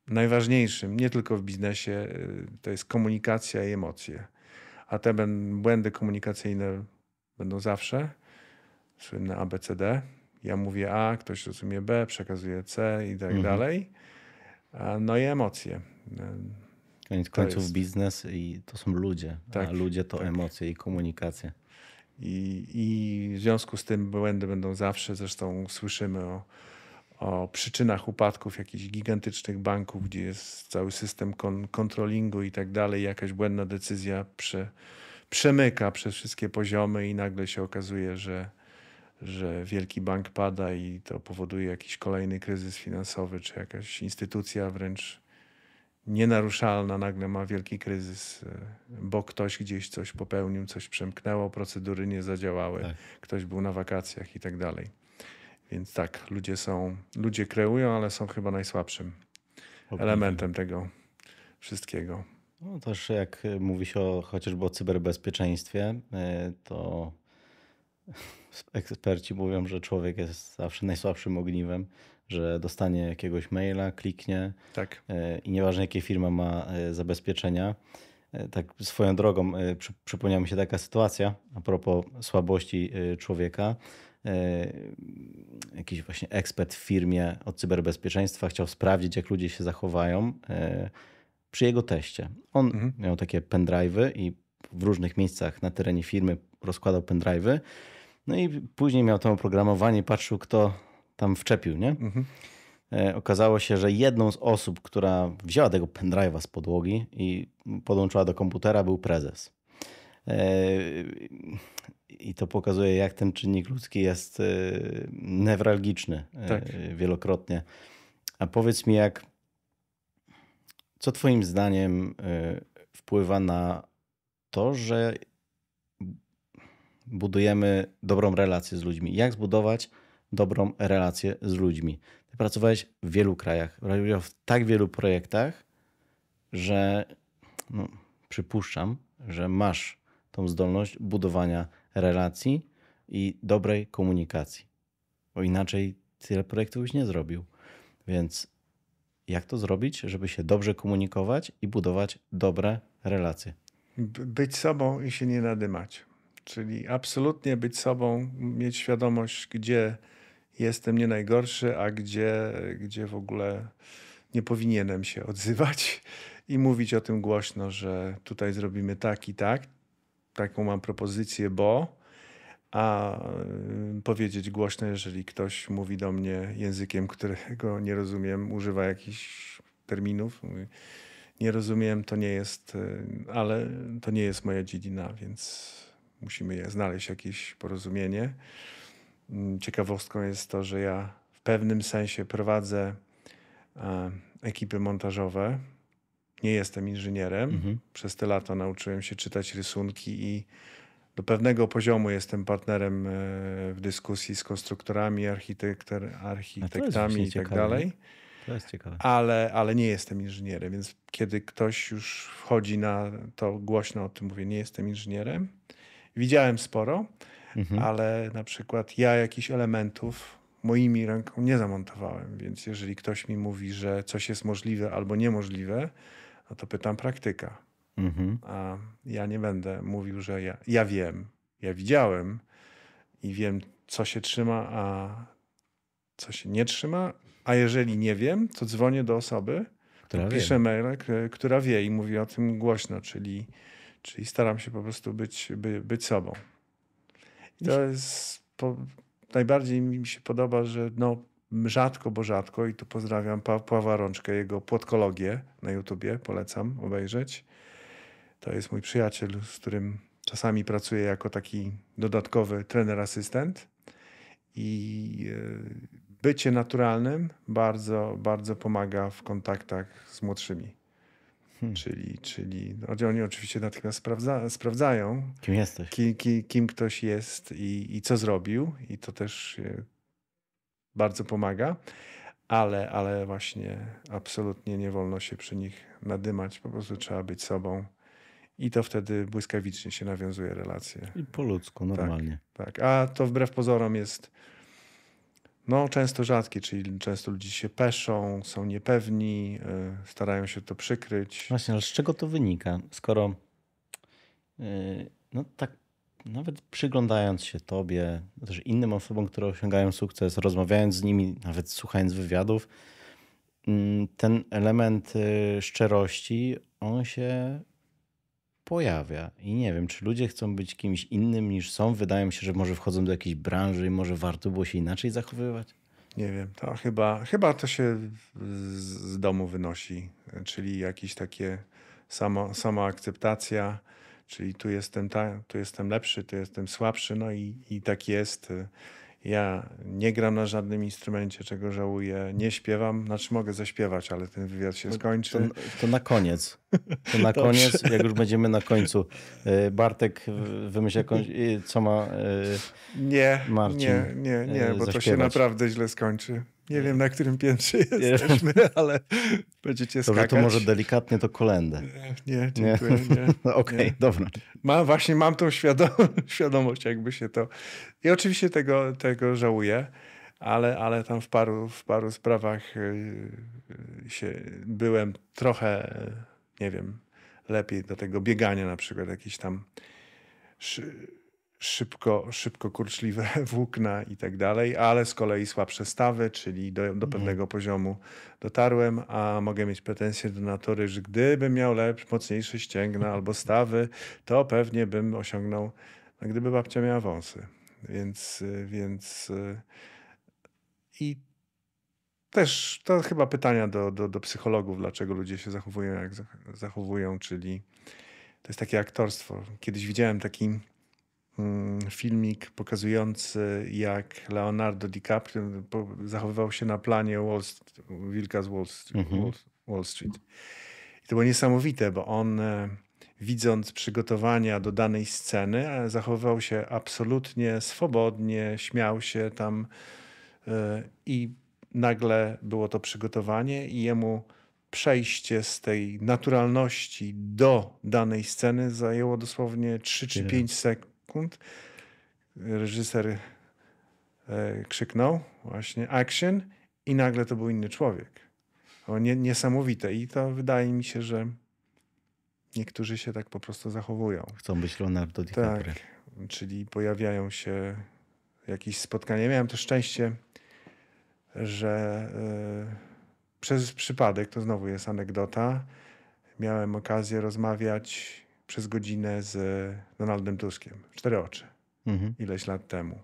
najważniejszym, nie tylko w biznesie, y, to jest komunikacja i emocje. A te błędy komunikacyjne będą zawsze. Słynne ABCD. Ja mówię A, ktoś rozumie B, przekazuje C i tak mhm. dalej no i emocje. E, Koniec końców jest... biznes i to są ludzie, tak, a ludzie to tak. emocje i komunikacja. I, I w związku z tym błędy będą zawsze, zresztą słyszymy o, o przyczynach upadków jakichś gigantycznych banków, gdzie jest cały system kon kontrolingu i tak dalej, jakaś błędna decyzja prze przemyka przez wszystkie poziomy i nagle się okazuje, że że wielki bank pada i to powoduje jakiś kolejny kryzys finansowy, czy jakaś instytucja wręcz nienaruszalna nagle ma wielki kryzys, e, bo ktoś gdzieś coś popełnił, coś przemknęło, procedury nie zadziałały, tak. ktoś był na wakacjach i tak dalej. Więc tak, ludzie są, ludzie kreują, ale są chyba najsłabszym elementem tego wszystkiego. No też jak mówi się o, chociażby o cyberbezpieczeństwie, e, to eksperci mówią, że człowiek jest zawsze najsłabszym ogniwem, że dostanie jakiegoś maila, kliknie tak. E, i nieważne jakie firma ma e, zabezpieczenia. E, tak swoją drogą przypomniała mi się taka sytuacja a propos słabości człowieka. Jakiś właśnie ekspert w firmie od cyberbezpieczeństwa chciał sprawdzić, jak ludzie się zachowają przy jego teście. On mhm. miał takie pendrive'y i w różnych miejscach na terenie firmy rozkładał pendrive'y no i później miał to oprogramowanie, patrzył kto tam wczepił, nie? Mhm. E, okazało się, że jedną z osób, która wzięła tego pendrive'a z podłogi i podłączyła do komputera, był prezes. E, I to pokazuje, jak ten czynnik ludzki jest e, newralgiczny tak. wielokrotnie. A powiedz mi, jak, co Twoim zdaniem wpływa na to, że budujemy dobrą relację z ludźmi. Jak zbudować dobrą relację z ludźmi? Ty pracowałeś w wielu krajach, robiłeś w tak wielu projektach, że no, przypuszczam, że masz tą zdolność budowania relacji i dobrej komunikacji. Bo inaczej tyle projektów już nie zrobił. Więc jak to zrobić, żeby się dobrze komunikować i budować dobre relacje? Być sobą i się nie nadymać. Czyli absolutnie być sobą, mieć świadomość, gdzie jestem nie najgorszy, a gdzie, gdzie w ogóle nie powinienem się odzywać i mówić o tym głośno, że tutaj zrobimy tak i tak, taką mam propozycję, bo a y, powiedzieć głośno, jeżeli ktoś mówi do mnie językiem, którego nie rozumiem, używa jakichś terminów, nie rozumiem, to nie jest, y, ale to nie jest moja dziedzina, więc musimy znaleźć jakieś porozumienie. Mm, ciekawostką jest to, że ja w pewnym sensie prowadzę e, ekipy montażowe. Nie jestem inżynierem. Mhm. Przez te lata nauczyłem się czytać rysunki i do pewnego poziomu jestem partnerem e, w dyskusji z konstruktorami, architektor, architektami i tak dalej. To jest ciekawe. Ale, ale nie jestem inżynierem, więc kiedy ktoś już wchodzi na to głośno o tym mówię, nie jestem inżynierem, widziałem sporo, mhm. ale na przykład ja jakichś elementów moimi ręką nie zamontowałem, więc jeżeli ktoś mi mówi, że coś jest możliwe albo niemożliwe, no to pytam praktyka. Mhm. A ja nie będę mówił, że ja, ja wiem, ja widziałem i wiem, co się trzyma, a co się nie trzyma. A jeżeli nie wiem, to dzwonię do osoby, która pisze wie. maila, która wie i mówi o tym głośno, czyli Czyli staram się po prostu być, by, być sobą. I to jest po, najbardziej mi się podoba, że no, rzadko, bo rzadko, i tu pozdrawiam pa, Rączkę, jego płotkologię na YouTubie, polecam obejrzeć. To jest mój przyjaciel, z którym czasami pracuję jako taki dodatkowy trener asystent. I e, bycie naturalnym bardzo, bardzo pomaga w kontaktach z młodszymi. Hmm. Czyli, czyli no, oni oczywiście natychmiast sprawdza, sprawdzają, kim jesteś, ki, ki, kim ktoś jest i, i co zrobił, i to też e, bardzo pomaga, ale, ale właśnie absolutnie nie wolno się przy nich nadymać, po prostu trzeba być sobą. I to wtedy błyskawicznie się nawiązuje relacje. I po ludzku, tak, normalnie. Tak, tak. a to wbrew pozorom jest no, często rzadkie, czyli często ludzie się peszą, są niepewni, y, starają się to przykryć. Właśnie, ale z czego to wynika? Skoro y, no tak nawet przyglądając się tobie, też innym osobom, które osiągają sukces, rozmawiając z nimi, nawet słuchając wywiadów, mm, ten element y, szczerości, on się pojawia. I nie wiem, czy ludzie chcą być kimś innym niż są. Wydaje mi się, że może wchodzą do jakiejś branży i może warto było się inaczej zachowywać. Nie wiem, to chyba, chyba to się z, domu wynosi, czyli jakieś takie samo, samoakceptacja, czyli tu jestem, ta, tu jestem lepszy, tu jestem słabszy, no i, i tak jest. Ja nie gram na żadnym instrumencie, czego żałuję, nie śpiewam, znaczy mogę zaśpiewać, ale ten wywiad się no, skończy. To, to na koniec. To na koniec, jak już będziemy na końcu. E, Bartek wymyśla, e, co ma. E, nie, Marcin nie, nie, nie, bo zaśpiewać. to się naprawdę źle skończy. Nie wiem, na którym piętrze jesteśmy, ale będziecie skakać. Dobrze, to może delikatnie to kolędę. Nie, dziękuję. Okej, okay, dobra. Mam, właśnie mam tą świadomość, jakby się to... I oczywiście tego, tego żałuję, ale, ale tam w paru, w paru sprawach y, y, się byłem trochę, nie wiem, lepiej do tego biegania na przykład, jakieś tam szybko, szybko kurczliwe włókna i tak dalej, ale z kolei słabsze stawy, czyli do, do mhm. pewnego poziomu dotarłem, a mogę mieć pretensje do natury, że gdybym miał lepsze, mocniejsze ścięgna albo stawy, to pewnie bym osiągnął, no gdyby babcia miała wąsy. Więc, więc i też to chyba pytania do, do, do psychologów, dlaczego ludzie się zachowują jak zachowują, czyli to jest takie aktorstwo. Kiedyś widziałem taki Mm, filmik pokazujący, jak Leonardo DiCaprio zachowywał się na planie Wall Street, Wilka z Wall Street, mhm. Wall Street. I to było niesamowite, bo on e, widząc przygotowania do danej sceny, e, zachowywał się absolutnie swobodnie, śmiał się tam e, i nagle było to przygotowanie i jemu przejście z tej naturalności do danej sceny zajęło dosłownie 3 czy 5 sekund sekund reżyser e, krzyknął właśnie action i nagle to był inny człowiek. O, nie, niesamowite. I to wydaje mi się, że niektórzy się tak po prostu zachowują. Chcą być Leonardo tak. DiCaprio. Tak, czyli pojawiają się jakieś spotkania. Miałem to szczęście, że e, przez przypadek, to znowu jest anegdota, miałem okazję rozmawiać przez godzinę z Donaldem Tuskiem. Cztery oczy. Mhm. Ileś lat temu.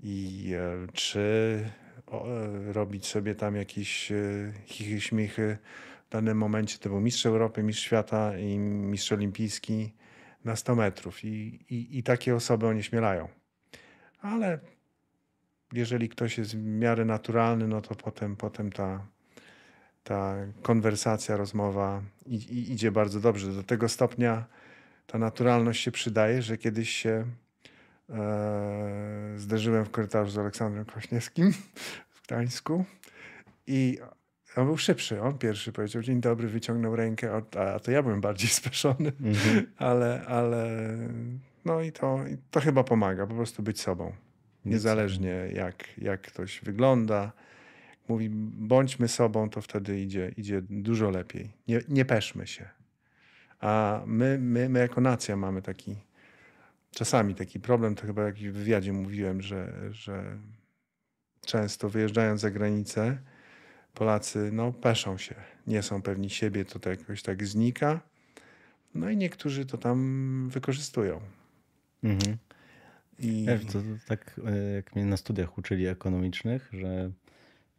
I e, czy o, e, robić sobie tam jakieś e, chichy, śmichy w danym momencie, to był mistrz Europy, mistrz świata i mistrz olimpijski na 100 metrów. I, i, i takie osoby onieśmielają. Ale jeżeli ktoś jest w miarę naturalny, no to potem, potem ta ta konwersacja, rozmowa i, i idzie bardzo dobrze. Do tego stopnia ta naturalność się przydaje, że kiedyś się e, zderzyłem w korytarzu z Aleksandrem Kwaśniewskim w Gdańsku i on był szybszy. On pierwszy powiedział dzień dobry, wyciągnął rękę, a, to ja byłem bardziej speszony, mm -hmm. ale, ale no i to, to chyba pomaga, po prostu być sobą. Niezależnie jak, jak ktoś wygląda, mówi, bądźmy sobą, to wtedy idzie, idzie dużo lepiej. Nie, nie peszmy się. A my, my, my jako nacja mamy taki, czasami taki problem, to chyba jak w wywiadzie mówiłem, że, że często wyjeżdżając za granicę, Polacy no, peszą się, nie są pewni siebie, to, to jakoś tak znika. No i niektórzy to tam wykorzystują. Mhm. I... to, to, tak e, jak mnie na studiach uczyli ekonomicznych, że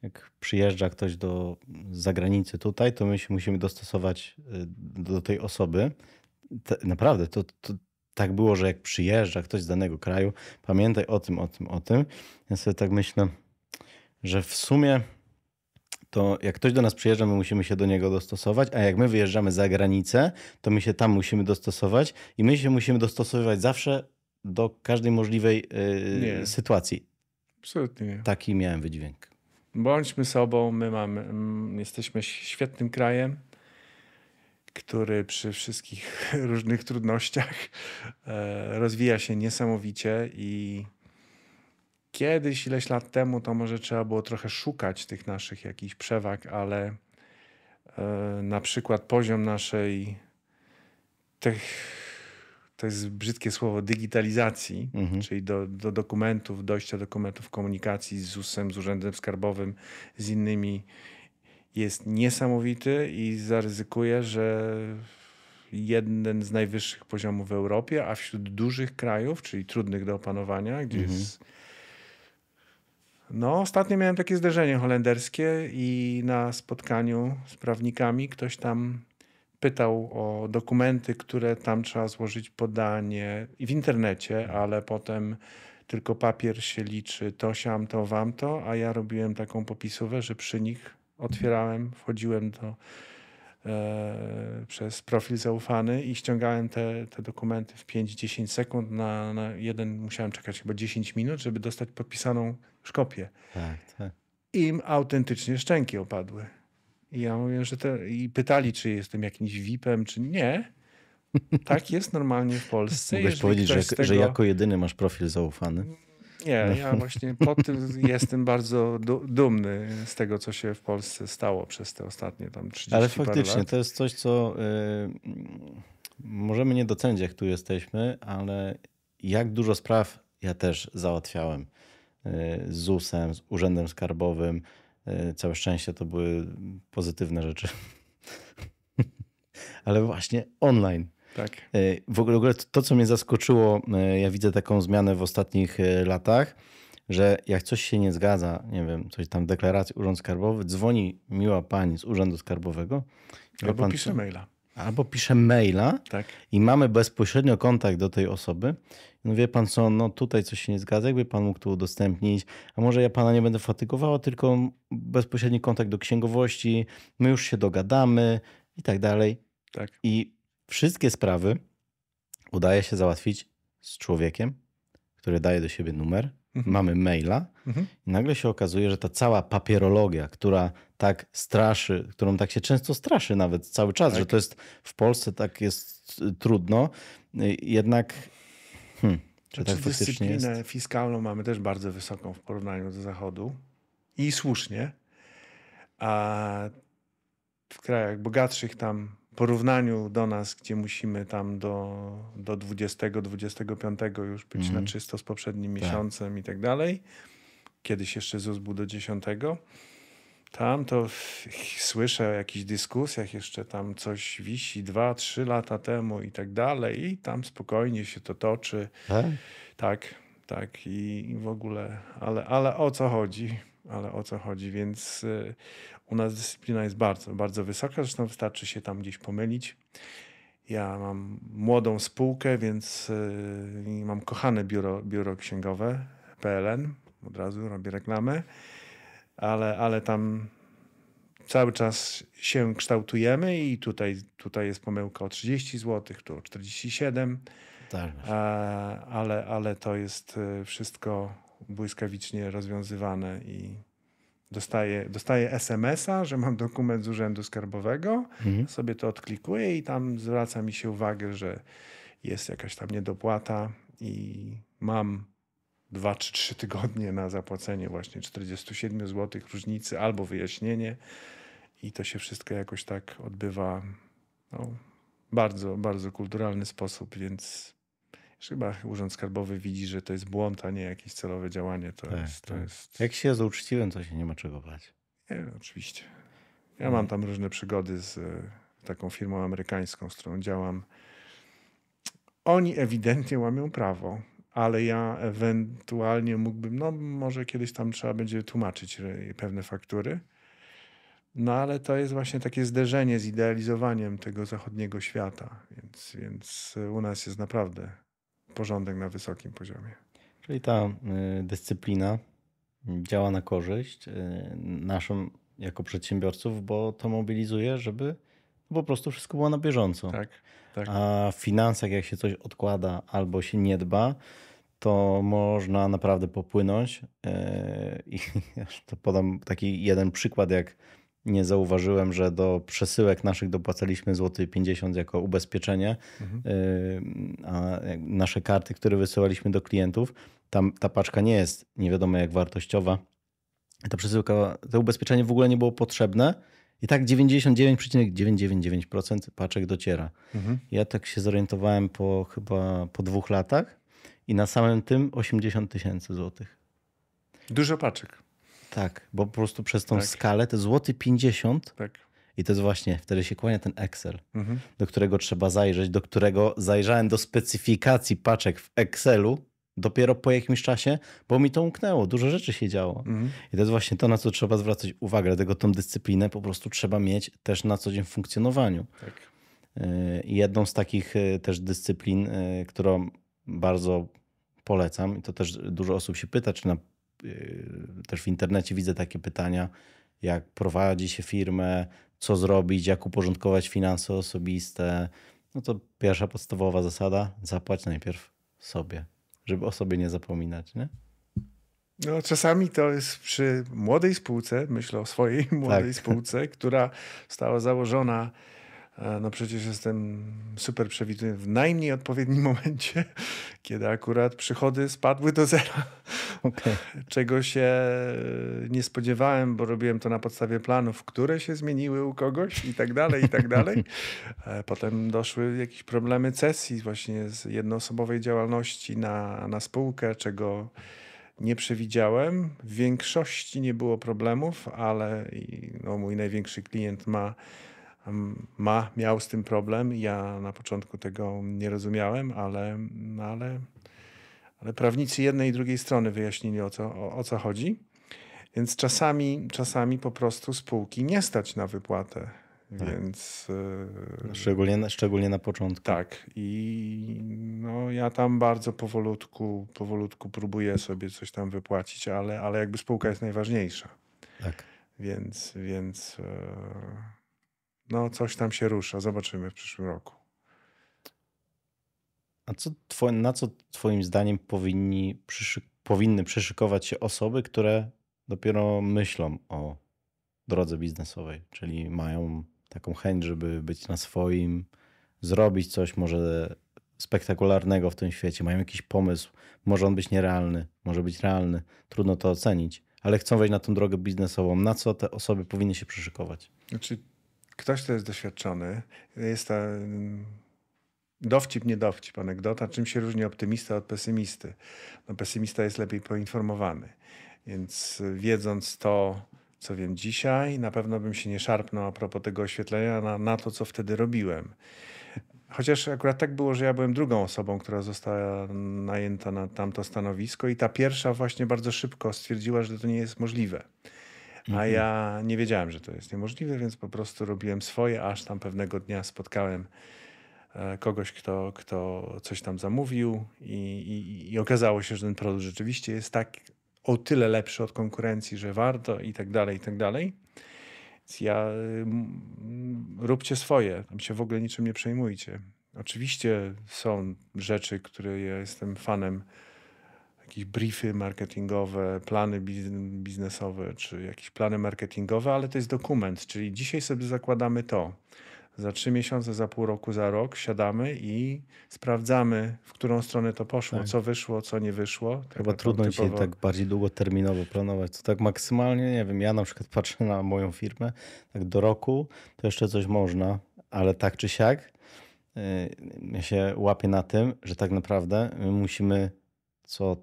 jak przyjeżdża ktoś do zagranicy tutaj, to my się musimy dostosować y, do tej osoby. naprawdę, to, to tak było, że jak przyjeżdża ktoś z danego kraju, pamiętaj o tym, o tym, o tym. Ja sobie tak myślę, że w sumie to jak ktoś do nas przyjeżdża, my musimy się do niego dostosować, a jak my wyjeżdżamy za granicę, to my się tam musimy dostosować i my się musimy dostosowywać zawsze do każdej możliwej yy, sytuacji. Absolutnie. Taki miałem wydźwięk. Bądźmy sobą, my mamy, jesteśmy świetnym krajem, który przy wszystkich różnych trudnościach e, rozwija się niesamowicie i kiedyś, ileś lat temu, to może trzeba było trochę szukać tych naszych jakichś przewag, ale e, na przykład poziom naszej tych to jest brzydkie słowo, digitalizacji, mhm. czyli do, do, dokumentów, dojścia do dokumentów, komunikacji z ZUS-em, z Urzędem Skarbowym, z innymi, jest niesamowity i zaryzykuje, że jeden z najwyższych poziomów w Europie, a wśród dużych krajów, czyli trudnych do opanowania, gdzie mhm. jest. No, ostatnio miałem takie zderzenie holenderskie i na spotkaniu z prawnikami ktoś tam pytał o dokumenty, które tam trzeba złożyć podanie w internecie, mhm. ale potem tylko papier się liczy, to siam, to wam to, a ja robiłem taką popisówę, że przy nich otwierałem, wchodziłem do, e, przez profil zaufany i ściągałem te, te dokumenty w 5-10 sekund. Na, na, jeden musiałem czekać chyba 10 minut, żeby dostać podpisaną szkopię. Tak, tak. Im autentycznie szczęki opadły. I ja mówię, że te, i pytali, czy jestem jakimś VIP-em, czy nie. Tak jest normalnie w Polsce. Mogłeś powiedzieć, że, tego... że, jako jedyny masz profil zaufany. Nie, no. ja właśnie pod tym jestem bardzo dumny z tego, co się w Polsce stało przez te ostatnie tam 30 Ale faktycznie, to jest coś, co y, możemy nie docenić, jak tu jesteśmy, ale jak dużo spraw ja też załatwiałem y, z ZUS-em, z Urzędem Skarbowym, E, całe szczęście to były pozytywne rzeczy. Ale właśnie online. Tak. E, w ogóle to, co mnie zaskoczyło, e, ja widzę taką zmianę w ostatnich latach, że jak coś się nie zgadza, nie wiem, coś tam deklaracji Urząd Skarbowy, dzwoni miła pani z Urzędu Skarbowego. Albo pan, pisze maila. Albo piszę maila tak. i mamy bezpośrednio kontakt do tej osoby. No wie pan co, no tutaj coś się nie zgadza, jakby pan mógł to udostępnić. A może ja pana nie będę fatygowała, tylko bezpośredni kontakt do księgowości, my już się dogadamy i tak dalej. Tak. I wszystkie sprawy udaje się załatwić z człowiekiem, który daje do siebie numer, Mhm. mamy maila mhm. i nagle się okazuje, że ta cała papierologia, która tak straszy, którą tak się często straszy nawet cały czas, tak. że to jest w Polsce tak jest y, trudno, y, jednak hmm, czy znaczy, tak dyscyplinę jest? fiskalną mamy też bardzo wysoką w porównaniu do Zachodu i słusznie, a w krajach bogatszych tam porównaniu do nas, gdzie musimy tam do, do 20-25 już być mhm. na czysto z poprzednim tak. miesiącem i tak dalej, kiedyś jeszcze ZUS był do 10, tam to słyszę o jakichś dyskusjach, jeszcze tam coś wisi 2-3 lata temu i tak dalej, i tam spokojnie się to toczy. Tak, tak, tak. i w ogóle, ale, ale o co chodzi? ale o co chodzi. Więc y, u nas dyscyplina jest bardzo, bardzo wysoka, zresztą wystarczy się tam gdzieś pomylić. Ja mam młodą spółkę, więc y, mam kochane biuro, biuro księgowe PLN, od razu robię reklamę, ale, ale tam cały czas się kształtujemy i tutaj, tutaj jest pomyłka o 30 zł, tu o 47, tak. ale, ale to jest y, wszystko błyskawicznie rozwiązywane i dostaję, dostaję SMS-a, że mam dokument z Urzędu Skarbowego, mhm. sobie to odklikuję i tam zwraca mi się uwagę, że jest jakaś tam niedopłata i mam 2 czy 3 tygodnie na zapłacenie właśnie 47 zł różnicy albo wyjaśnienie i to się wszystko jakoś tak odbywa no, bardzo, bardzo kulturalny sposób, więc Chyba Urząd Skarbowy widzi, że to jest błąd, a nie jakieś celowe działanie. To, tak, jest, to tak. jest, Jak się zauczciłem, to się nie ma czego bać. Nie, no, oczywiście. Ja mam tam różne przygody z e, taką firmą amerykańską, z którą działam. Oni ewidentnie łamią prawo, ale ja ewentualnie mógłbym, no może kiedyś tam trzeba będzie tłumaczyć e, pewne faktury. No ale to jest właśnie takie zderzenie z idealizowaniem tego zachodniego świata, więc, więc e, u nas jest naprawdę porządek na wysokim poziomie. Czyli ta y, dyscyplina działa na korzyść y, naszą jako przedsiębiorców, bo to mobilizuje, żeby po prostu wszystko było na bieżąco. Tak, tak. A w finansach, jak się coś odkłada albo się nie dba, to można naprawdę popłynąć. Y, I to podam taki jeden przykład, jak nie zauważyłem, że do przesyłek naszych dopłacaliśmy złoty 50 zł jako ubezpieczenie, mhm. Y, a nasze karty, które wysyłaliśmy do klientów, tam ta paczka nie jest nie wiadomo jak wartościowa. Ta przesyłka, to ubezpieczenie w ogóle nie było potrzebne. I tak 99,999% paczek dociera. Mhm. Ja tak się zorientowałem po chyba po dwóch latach i na samym tym 80 tysięcy złotych. Dużo paczek. Tak, bo po prostu przez tą tak. skalę te złoty 50 tak. I to jest właśnie, wtedy się kłania ten Excel, mhm. do którego trzeba zajrzeć, do którego zajrzałem do specyfikacji paczek w Excelu dopiero po jakimś czasie, bo mi to umknęło, dużo rzeczy się działo. Mhm. I to jest właśnie to, na co trzeba zwracać uwagę, dlatego tą dyscyplinę po prostu trzeba mieć też na co dzień w funkcjonowaniu. Tak. Y, jedną z takich y, też dyscyplin, y, którą bardzo polecam, i to też dużo osób się pyta, czy na Y, też w internecie widzę takie pytania, jak prowadzi się firmę, co zrobić, jak uporządkować finanse osobiste. No to pierwsza podstawowa zasada: zapłać najpierw sobie, żeby o sobie nie zapominać, nie? No, czasami to jest przy młodej spółce, myślę o swojej młodej tak. spółce, która została założona E, no przecież jestem super przewidywany w najmniej odpowiednim momencie, kiedy akurat przychody spadły do zera. Okay. Czego się e, nie spodziewałem, bo robiłem to na podstawie planów, które się zmieniły u kogoś i tak dalej, i tak dalej. E, potem doszły jakieś problemy cesji właśnie z jednoosobowej działalności na, na spółkę, czego nie przewidziałem. W większości nie było problemów, ale no, mój największy klient ma ma, miał z tym problem. Ja na początku tego nie rozumiałem, ale, no, ale, ale prawnicy jednej i drugiej strony wyjaśnili o co, o, o co chodzi. Więc czasami, czasami po prostu spółki nie stać na wypłatę. Tak. Więc. No, y, szczególnie, szczególnie na początku. Tak. I no, ja tam bardzo powolutku, powolutku próbuję sobie coś tam wypłacić, ale, ale jakby spółka jest najważniejsza. Tak. Więc, więc. Y, no coś tam się rusza. Zobaczymy w przyszłym roku. A co na co Twoim zdaniem powinni, przyszy, powinny przyszykować się osoby, które dopiero myślą o drodze biznesowej, czyli mają taką chęć, żeby być na swoim, zrobić coś może spektakularnego w tym świecie, mają jakiś pomysł, może on być nierealny, może być realny, trudno to ocenić, ale chcą wejść na tą drogę biznesową. Na co te osoby powinny się przyszykować? Znaczy, ktoś, kto jest doświadczony, jest ta mm, dowcip, niedowcip, anegdota, czym się różni optymista od pesymisty. No, pesymista jest lepiej poinformowany, więc y, wiedząc to, co wiem dzisiaj, na pewno bym się nie szarpnął a propos tego oświetlenia na, na to, co wtedy robiłem. Chociaż akurat tak było, że ja byłem drugą osobą, która została najęta na tamto stanowisko, i ta pierwsza właśnie bardzo szybko stwierdziła, że to nie jest możliwe. A mhm. ja nie wiedziałem, że to jest niemożliwe, więc po prostu robiłem swoje, aż tam pewnego dnia spotkałem e, kogoś, kto, kto coś tam zamówił i, i, i okazało się, że ten produkt rzeczywiście jest tak o tyle lepszy od konkurencji, że warto i tak dalej, i tak dalej. Więc ja róbcie swoje, tam się w ogóle niczym nie przejmujcie. Oczywiście są rzeczy, które ja jestem fanem jakieś briefy marketingowe, plany biznesowe czy jakieś plany marketingowe, ale to jest dokument, czyli dzisiaj sobie zakładamy to. Za trzy miesiące, za pół roku, za rok siadamy i sprawdzamy, w którą stronę to poszło, tak. co wyszło, co nie wyszło. Tak Chyba trudno typowo... dzisiaj tak bardziej długoterminowo planować. To tak maksymalnie, nie wiem, ja na przykład patrzę na moją firmę, tak do roku to jeszcze coś można, ale tak czy siak y, ja się łapię na tym, że tak naprawdę my musimy co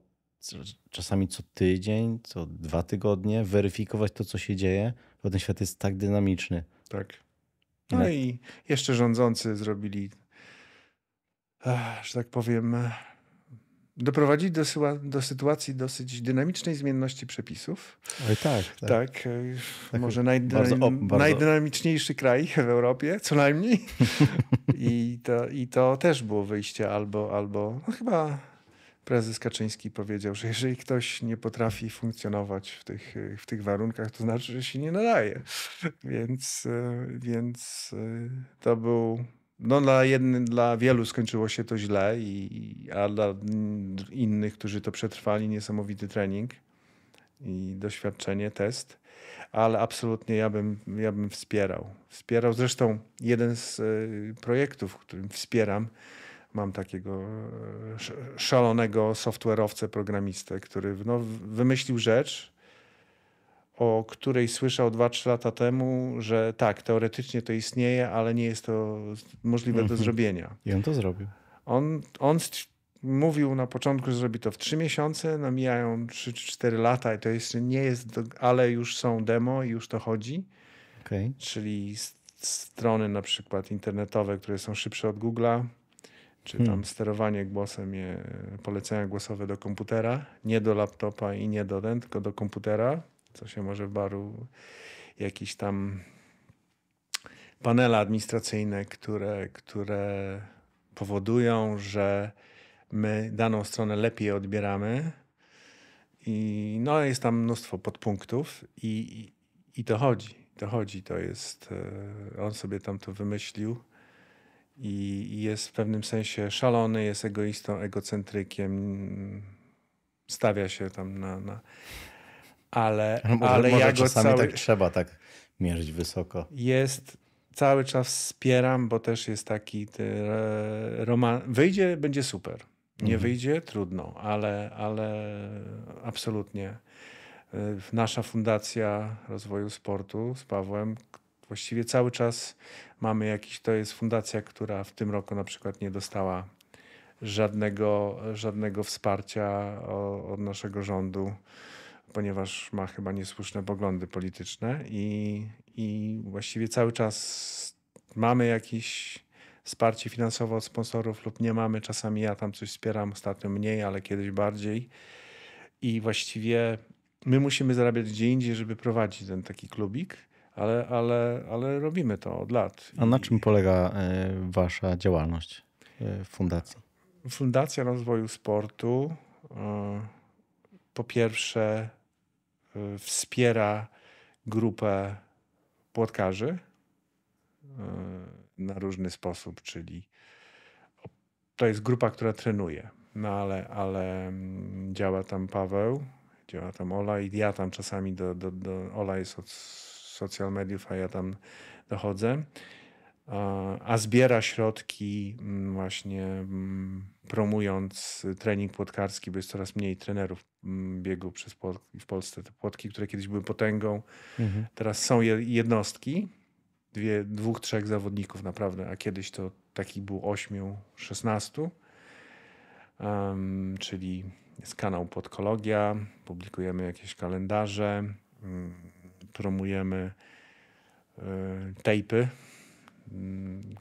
czasami co tydzień, co dwa tygodnie, weryfikować to, co się dzieje, bo ten świat jest tak dynamiczny. Tak. No, no i jeszcze rządzący zrobili, że tak powiem, doprowadzić do, do, sytuacji dosyć dynamicznej zmienności przepisów. Oj, tak, tak. tak, e, tak może bardzo, bardzo. najdynamiczniejszy kraj w Europie, co najmniej. I to, i to też było wyjście albo, albo no chyba prezes Kaczyński powiedział, że jeżeli ktoś nie potrafi funkcjonować w tych, y, w tych warunkach, to znaczy, że się nie nadaje. Więc, y, więc y, to był. No dla, jednym, dla wielu skończyło się to źle, i, a dla innych, którzy to przetrwali, niesamowity trening i doświadczenie, test. Ale absolutnie ja bym, ja bym wspierał. Wspierał zresztą jeden z projektów, którym wspieram, mam takiego e, szalonego software'owcę, programistę, który no, wymyślił rzecz, o której słyszał 2-3 lata temu, że tak, teoretycznie to istnieje, ale nie jest to możliwe do mhm. zrobienia. I on to zrobił. On, on mówił na początku, że zrobi to w 3 miesiące, no mijają 3 4 lata i to jeszcze nie jest, do, ale już są demo i już to chodzi. Okay. Czyli strony na przykład internetowe, które są szybsze od Google'a, czy tam hmm. sterowanie głosem, polecenia głosowe do komputera, nie do laptopa i nie do ten, tylko do komputera, co się może w baru jakiś tam panele administracyjne, które, które powodują, że my daną stronę lepiej odbieramy. I no, jest tam mnóstwo podpunktów, i, i, i to chodzi. To chodzi, to jest. E, on sobie tam to wymyślił i jest w pewnym sensie szalony, jest egoistą, egocentrykiem, stawia się tam na. na... Ale, no może, ale może ja czasami cały... tak trzeba tak mierzyć wysoko. Jest cały czas wspieram, bo też jest taki roman. Wyjdzie, będzie super. Nie mhm. wyjdzie, trudno, ale, ale absolutnie. Y, nasza Fundacja Rozwoju Sportu z Pawłem, właściwie cały czas mamy jakiś, to jest fundacja, która w tym roku na przykład nie dostała żadnego, żadnego wsparcia od naszego rządu, ponieważ ma chyba niesłuszne poglądy polityczne i, i właściwie cały czas mamy jakieś wsparcie finansowe od sponsorów lub nie mamy. Czasami ja tam coś wspieram, ostatnio mniej, ale kiedyś bardziej. I właściwie my musimy zarabiać gdzie indziej, żeby prowadzić ten taki klubik ale, ale, ale robimy to od lat. A na czym polega e, Wasza działalność e, w fundacji? Fundacja Rozwoju Sportu e, po pierwsze wspiera grupę płotkarzy na różny sposób, czyli to jest grupa, która trenuje, no ale, ale mm, działa tam Paweł, działa tam Ola i ja tam czasami do, do, do Ola jest od social mediów, a ja tam dochodzę, a zbiera środki mm, właśnie mm, promując trening płotkarski, bo jest coraz mniej trenerów mm, biegu przez w Polsce. Te płotki, które kiedyś były potęgą, mhm. teraz są jednostki, dwie, dwóch, trzech zawodników naprawdę, a kiedyś to takich był ośmiu, szesnastu. Um, czyli jest kanał Podkologia, publikujemy jakieś kalendarze, um, promujemy e, tejpy. Mm,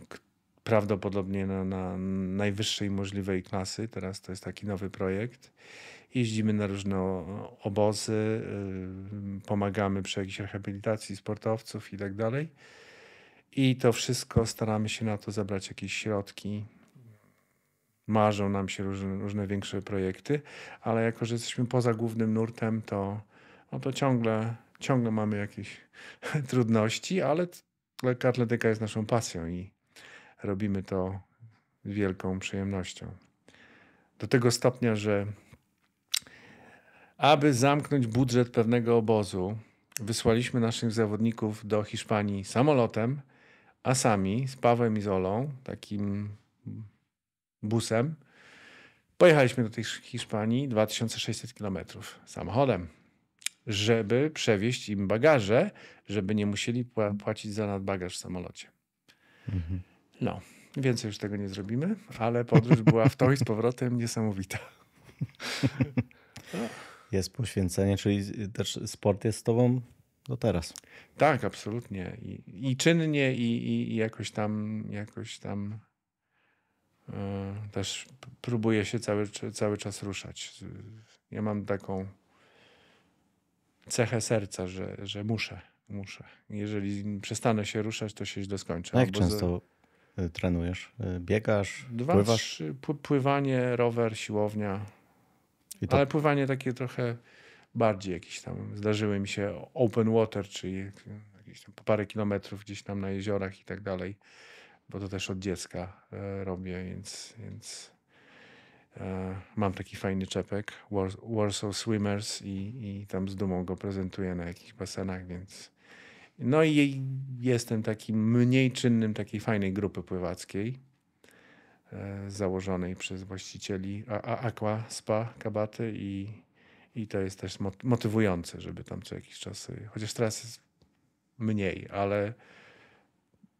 prawdopodobnie na, na najwyższej możliwej klasy. Teraz to jest taki nowy projekt. Jeździmy na różne obozy, e, pomagamy przy jakiejś rehabilitacji sportowców i tak dalej. I to wszystko staramy się na to zabrać jakieś środki. Marzą nam się różne, różne większe projekty, ale jako, że jesteśmy poza głównym nurtem, to, no to ciągle ciągle mamy jakieś trudności, ale lekka jest naszą pasją i robimy to z wielką przyjemnością. Do tego stopnia, że aby zamknąć budżet pewnego obozu, wysłaliśmy naszych zawodników do Hiszpanii samolotem, a sami z Pawłem i Zolą, takim busem, pojechaliśmy do tej Hiszpanii 2600 km samochodem żeby przewieźć im bagaże, żeby nie musieli płacić za nadbagaż w samolocie. Mhm. No, więcej już tego nie zrobimy, ale podróż była w to i z powrotem niesamowita. Jest poświęcenie, czyli też sport jest z tobą do teraz. Tak, absolutnie. I, i czynnie, i, i, i, jakoś tam, jakoś tam e, też próbuję się cały, cały czas ruszać. Ja mam taką cechę serca, że, że muszę, muszę. Jeżeli przestanę się ruszać, to się źle skończę. A jak często y, trenujesz? Y, biegasz, Dwa, pływasz? Trzy, pływanie, rower, siłownia. To... Ale pływanie takie trochę bardziej jakieś tam. Zdarzyły mi się open water, czyli jakieś tam po parę kilometrów gdzieś tam na jeziorach i tak dalej, bo to też od dziecka e, robię, więc, więc E, mam taki fajny czepek Warsaw Swimmers i, i tam z dumą go prezentuję na jakichś basenach, więc. No i jestem takim mniej czynnym takiej fajnej grupy pływackiej e, założonej przez właścicieli Aqua Spa Kabaty i, i to jest też motywujące, żeby tam co jakiś czas, chociaż teraz jest mniej, ale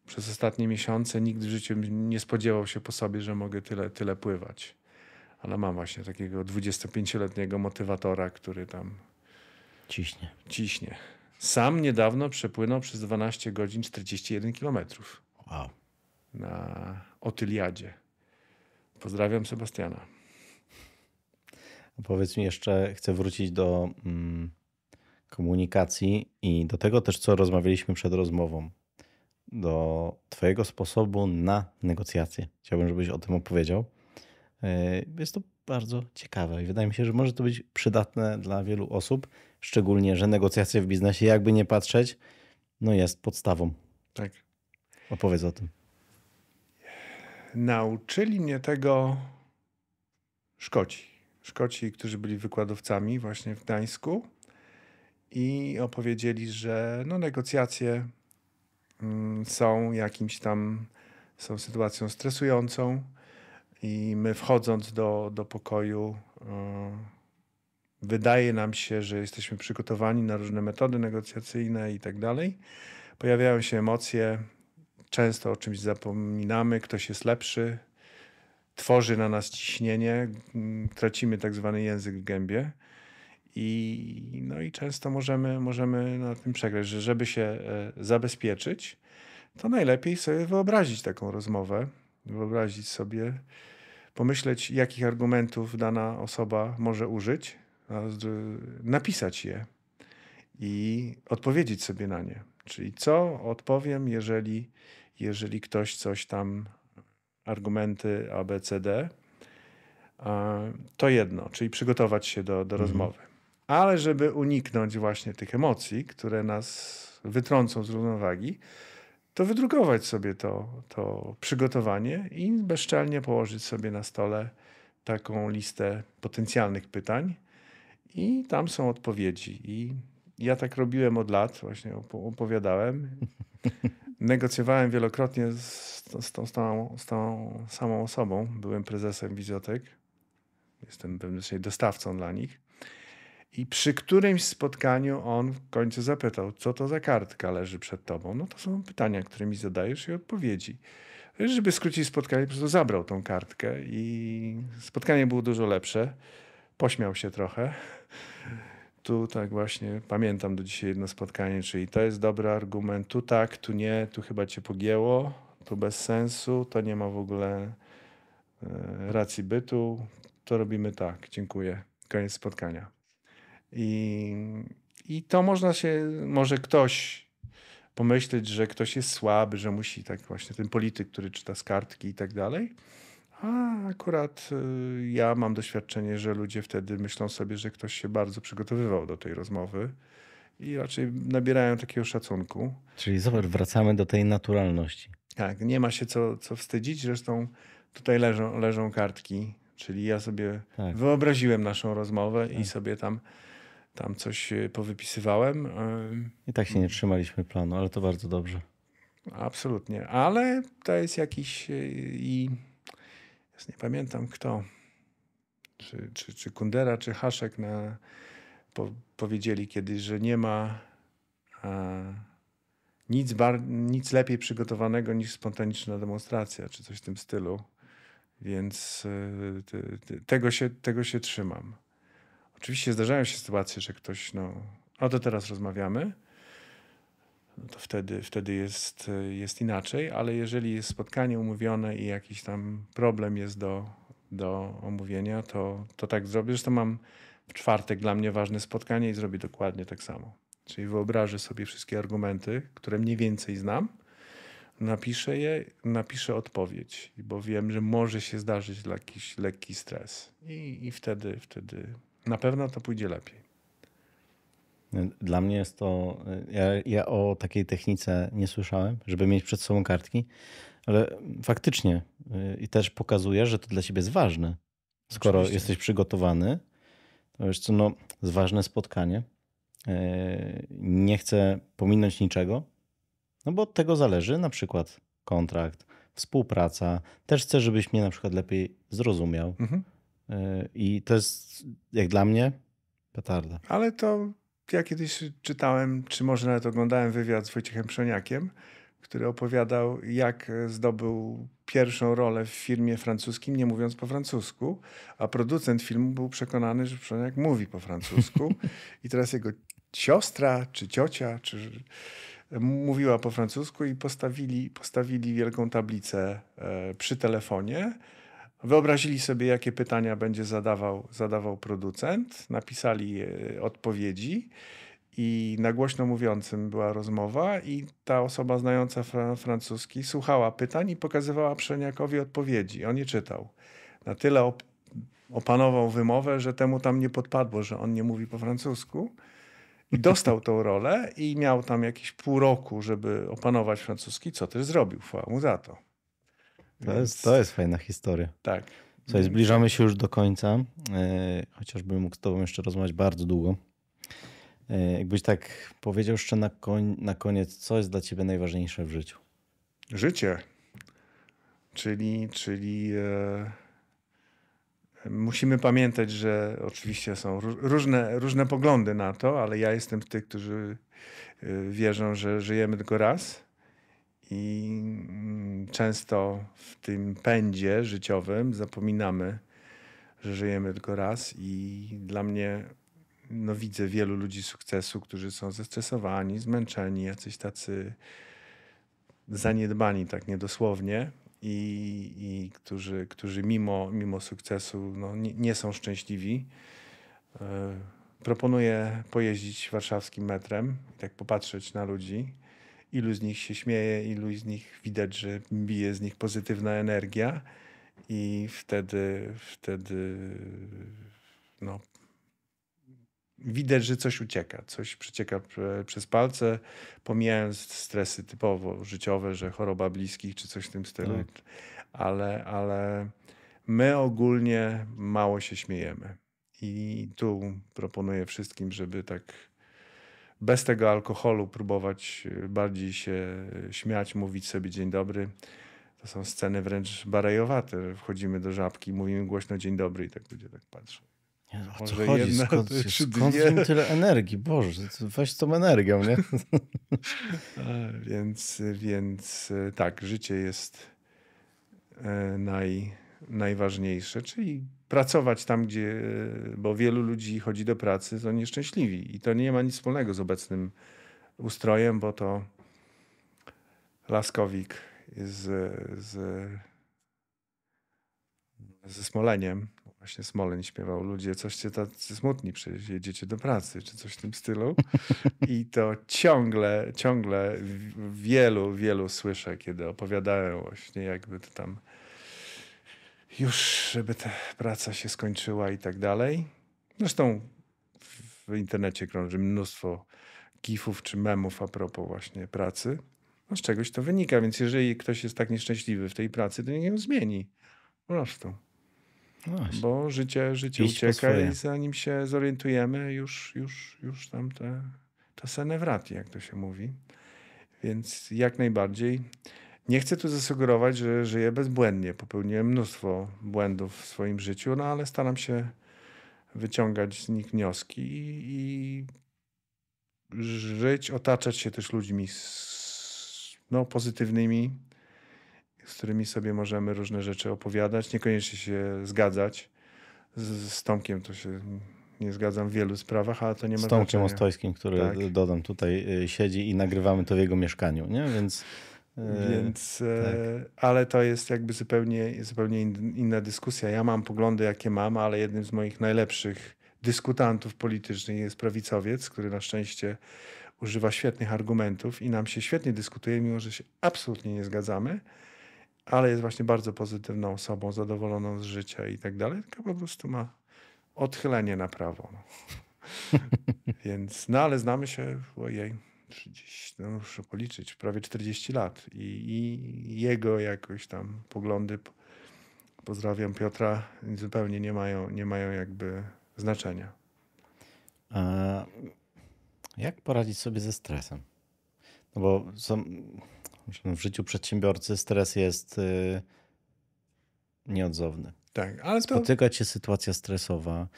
przez ostatnie miesiące nikt w życiu nie spodziewał się po sobie, że mogę tyle, tyle pływać. Ale mam właśnie takiego 25-letniego motywatora, który tam ciśnie. ciśnie. Sam niedawno przepłynął przez 12 godzin 41 kilometrów. Wow. Na Otyliadzie. Pozdrawiam Sebastiana. Powiedz mi jeszcze, chcę wrócić do mm, komunikacji i do tego też, co rozmawialiśmy przed rozmową. Do Twojego sposobu na negocjacje. Chciałbym, żebyś o tym opowiedział, E, jest to bardzo ciekawe i wydaje mi się, że może to być przydatne dla wielu osób, szczególnie, że negocjacje w biznesie, jakby nie patrzeć, no jest podstawą. Tak. Opowiedz o tym. Nauczyli mnie tego Szkoci. Szkoci, którzy byli wykładowcami właśnie w Gdańsku i opowiedzieli, że no, negocjacje mm, są jakimś tam, są sytuacją stresującą, i my wchodząc do, do pokoju, e, wydaje nam się, że jesteśmy przygotowani na różne metody negocjacyjne i tak dalej. Pojawiają się emocje, często o czymś zapominamy, ktoś jest lepszy, tworzy na nas ciśnienie, mm, tracimy tak zwany język w gębie. I, no i często możemy, możemy na tym przegrać, że żeby się e, zabezpieczyć, to najlepiej sobie wyobrazić taką rozmowę, wyobrazić sobie pomyśleć, jakich argumentów dana osoba może użyć, napisać je i odpowiedzieć sobie na nie. Czyli co odpowiem, jeżeli, jeżeli ktoś coś tam, argumenty A, B, C, D, to jedno, czyli przygotować się do, do mhm. rozmowy. Ale żeby uniknąć właśnie tych emocji, które nas wytrącą z równowagi, to wydrukować sobie to, to przygotowanie i bezczelnie położyć sobie na stole taką listę potencjalnych pytań i tam są odpowiedzi. I ja tak robiłem od lat, właśnie opowiadałem. Negocjowałem wielokrotnie z, z, tą, z, tą, z tą samą osobą. Byłem prezesem Wizotek. Jestem wewnętrznie dostawcą dla nich. I przy którymś spotkaniu on w końcu zapytał, co to za kartka leży przed tobą. No to są pytania, które mi zadajesz i odpowiedzi. Żeby skrócić spotkanie, po prostu zabrał tą kartkę i spotkanie było dużo lepsze. Pośmiał się trochę. Tu tak właśnie pamiętam do dzisiaj jedno spotkanie, czyli to jest dobry argument, tu tak, tu nie, tu chyba cię pogięło, tu bez sensu, to nie ma w ogóle e, racji bytu, to robimy tak, dziękuję. Koniec spotkania. I, i to można się, może ktoś pomyśleć, że ktoś jest słaby, że musi tak właśnie ten polityk, który czyta z kartki i tak dalej. A akurat y, ja mam doświadczenie, że ludzie wtedy myślą sobie, że ktoś się bardzo przygotowywał do tej rozmowy i raczej nabierają takiego szacunku. Czyli zobacz, wracamy do tej naturalności. Tak, nie ma się co, co wstydzić. Zresztą tutaj leżą, leżą kartki, czyli ja sobie tak. wyobraziłem naszą rozmowę tak. i sobie tam tam coś e, powypisywałem. E, I tak się nie trzymaliśmy planu, ale to bardzo dobrze. Absolutnie, ale to jest jakiś e, i nie pamiętam kto, czy, czy, czy Kundera, czy Haszek na, po, powiedzieli kiedyś, że nie ma a, nic, bar, nic lepiej przygotowanego niż spontaniczna demonstracja, czy coś w tym stylu. Więc y, tego, się, tego się trzymam. Oczywiście zdarzają się sytuacje, że ktoś, no, o to teraz rozmawiamy, no to wtedy, wtedy jest, jest inaczej, ale jeżeli jest spotkanie umówione i jakiś tam problem jest do, do omówienia, to, to tak zrobię. Zresztą mam w czwartek dla mnie ważne spotkanie i zrobię dokładnie tak samo. Czyli wyobrażę sobie wszystkie argumenty, które mniej więcej znam, napiszę je, napiszę odpowiedź, bo wiem, że może się zdarzyć jakiś lekki stres. I, i wtedy, wtedy na pewno to pójdzie lepiej. Dla mnie jest to. Ja, ja, o takiej technice nie słyszałem, żeby mieć przed sobą kartki, ale faktycznie y, i też pokazuje, że to dla ciebie jest ważne. Skoro Oczywiście. jesteś przygotowany, to wiesz co, no, jest ważne spotkanie. Y, nie chcę pominąć niczego, no bo od tego zależy na przykład kontrakt, współpraca. Też chcę, żebyś mnie na przykład lepiej zrozumiał. Mhm. E, I to jest, jak dla mnie, petarda. Ale to ja kiedyś czytałem, czy może nawet oglądałem wywiad z Wojciechem Przoniakiem, który opowiadał, jak zdobył pierwszą rolę w filmie francuskim, nie mówiąc po francusku, a producent filmu był przekonany, że Przoniak mówi po francusku i teraz jego siostra, czy ciocia, czy mówiła po francusku i postawili, postawili wielką tablicę e, przy telefonie, Wyobrazili sobie, jakie pytania będzie zadawał, zadawał producent, napisali e, odpowiedzi i na głośno mówiącym była rozmowa i ta osoba znająca francuski słuchała pytań i pokazywała Przeniakowi odpowiedzi. On je czytał. Na tyle op opanował wymowę, że temu tam nie podpadło, że on nie mówi po francusku. I dostał tą rolę i miał tam jakieś pół roku, żeby opanować francuski, co też zrobił. Chwała mu za to. To, Więc... jest, to jest fajna historia. Tak. Słuchaj, zbliżamy się już do końca, e, chociażbym mógł z tobą jeszcze rozmawiać bardzo długo. E, jakbyś tak powiedział jeszcze na, koń, na koniec, co jest dla ciebie najważniejsze w życiu? Życie. Czyli, czyli e, musimy pamiętać, że oczywiście są różne, różne poglądy na to, ale ja jestem w tych, którzy wierzą, że żyjemy tylko raz i mm, często w tym pędzie życiowym zapominamy, że żyjemy tylko raz, i dla mnie no, widzę wielu ludzi sukcesu, którzy są zestresowani, zmęczeni, jacyś tacy zaniedbani, tak niedosłownie, i, i którzy, którzy mimo, mimo sukcesu no, nie, nie są szczęśliwi. Yy, proponuję pojeździć warszawskim metrem, tak popatrzeć na ludzi ilu z nich się śmieje, ilu z nich widać, że bije z nich pozytywna energia i wtedy, wtedy no, widać, że coś ucieka, coś przecieka przez palce, pomijając stresy typowo życiowe, że choroba bliskich czy coś w tym stylu, tak. ale, ale my ogólnie mało się śmiejemy. I tu proponuję wszystkim, żeby tak bez tego alkoholu próbować y, bardziej się y, śmiać, mówić sobie dzień dobry. To są sceny wręcz barejowate. Wchodzimy do żabki, mówimy głośno dzień dobry i tak ludzie tak patrzą. Jezu, no, o Może co chodzi? Jedna, skąd, skąd w tyle energii? Boże, weź tą energią, nie? więc, więc y, tak, życie jest naj najważniejsze, czyli pracować tam, gdzie, e, bo wielu ludzi chodzi do pracy, są nieszczęśliwi. I to nie ma nic wspólnego z obecnym ustrojem, bo to Laskowik e, z, z, e, ze Smoleniem, właśnie Smoleń śpiewał, ludzie coście tacy smutni, przecież jedziecie do pracy, czy coś w tym stylu. I to ciągle, ciągle wielu, wielu słyszę, kiedy opowiadają właśnie jakby to tam już, żeby ta praca się skończyła i tak dalej. Zresztą w internecie krąży mnóstwo gifów czy memów a propos właśnie pracy. No z czegoś to wynika, więc jeżeli ktoś jest tak nieszczęśliwy w tej pracy, to niech ją zmieni. Po prostu. No właśnie. Bo życie, życie ucieka i zanim się zorientujemy, już, już, już tam te, to senewrati, jak to się mówi. Więc jak najbardziej nie chcę tu zasugerować, że żyję bezbłędnie. Popełniłem mnóstwo błędów w swoim życiu, no ale staram się wyciągać z nich wnioski i, i żyć, otaczać się też ludźmi z, no, pozytywnymi, z którymi sobie możemy różne rzeczy opowiadać, niekoniecznie się zgadzać. Z, z Tomkiem to się nie zgadzam w wielu sprawach, ale to nie ma Z Tomkiem Ostojskim, który tak. dodam tutaj y, siedzi i nagrywamy to w jego mieszkaniu, nie? Więc Yy, Więc, tak. E, ale to jest jakby zupełnie, zupełnie inna dyskusja. Ja mam poglądy, jakie mam, ale jednym z moich najlepszych dyskutantów politycznych jest prawicowiec, który na szczęście używa świetnych argumentów i nam się świetnie dyskutuje, mimo że się absolutnie nie zgadzamy, ale jest właśnie bardzo pozytywną osobą, zadowoloną z życia i tak dalej, tylko po prostu ma odchylenie na prawo. Więc, no ale znamy się, ojej, 30, no muszę policzyć, prawie 40 lat i, i jego jakoś tam poglądy, pozdrawiam Piotra, zupełnie nie mają, nie mają jakby znaczenia. A jak poradzić sobie ze stresem? No bo są, w życiu przedsiębiorcy stres jest y, nieodzowny. Tak, ale to... Spotyka się sytuacja stresowa.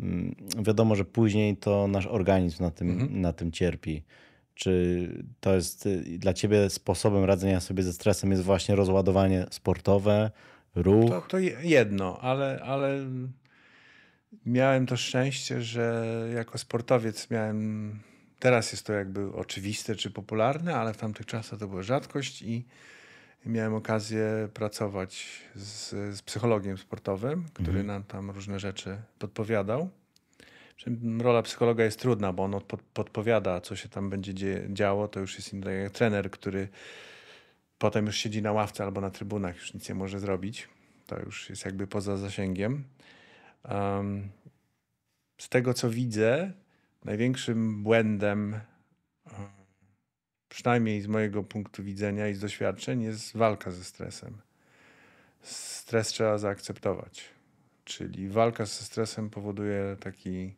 Mm, wiadomo, że później to nasz organizm na tym, mhm. na tym cierpi. Czy to jest y, dla ciebie sposobem radzenia sobie ze stresem jest właśnie rozładowanie sportowe, ruch? To, to jedno, ale, ale miałem to szczęście, że jako sportowiec miałem. Teraz jest to jakby oczywiste czy popularne, ale w tamtych czasach to była rzadkość i miałem okazję pracować z, z psychologiem sportowym, który mhm. nam tam różne rzeczy podpowiadał. Rola psychologa jest trudna, bo on podpowiada, co się tam będzie działo. To już jest inny tak trener, który potem już siedzi na ławce albo na trybunach, już nic nie może zrobić. To już jest jakby poza zasięgiem. z tego, co widzę, największym błędem, e, przynajmniej z mojego punktu widzenia i z doświadczeń, jest walka ze stresem. Stres trzeba zaakceptować. Czyli walka ze stresem powoduje taki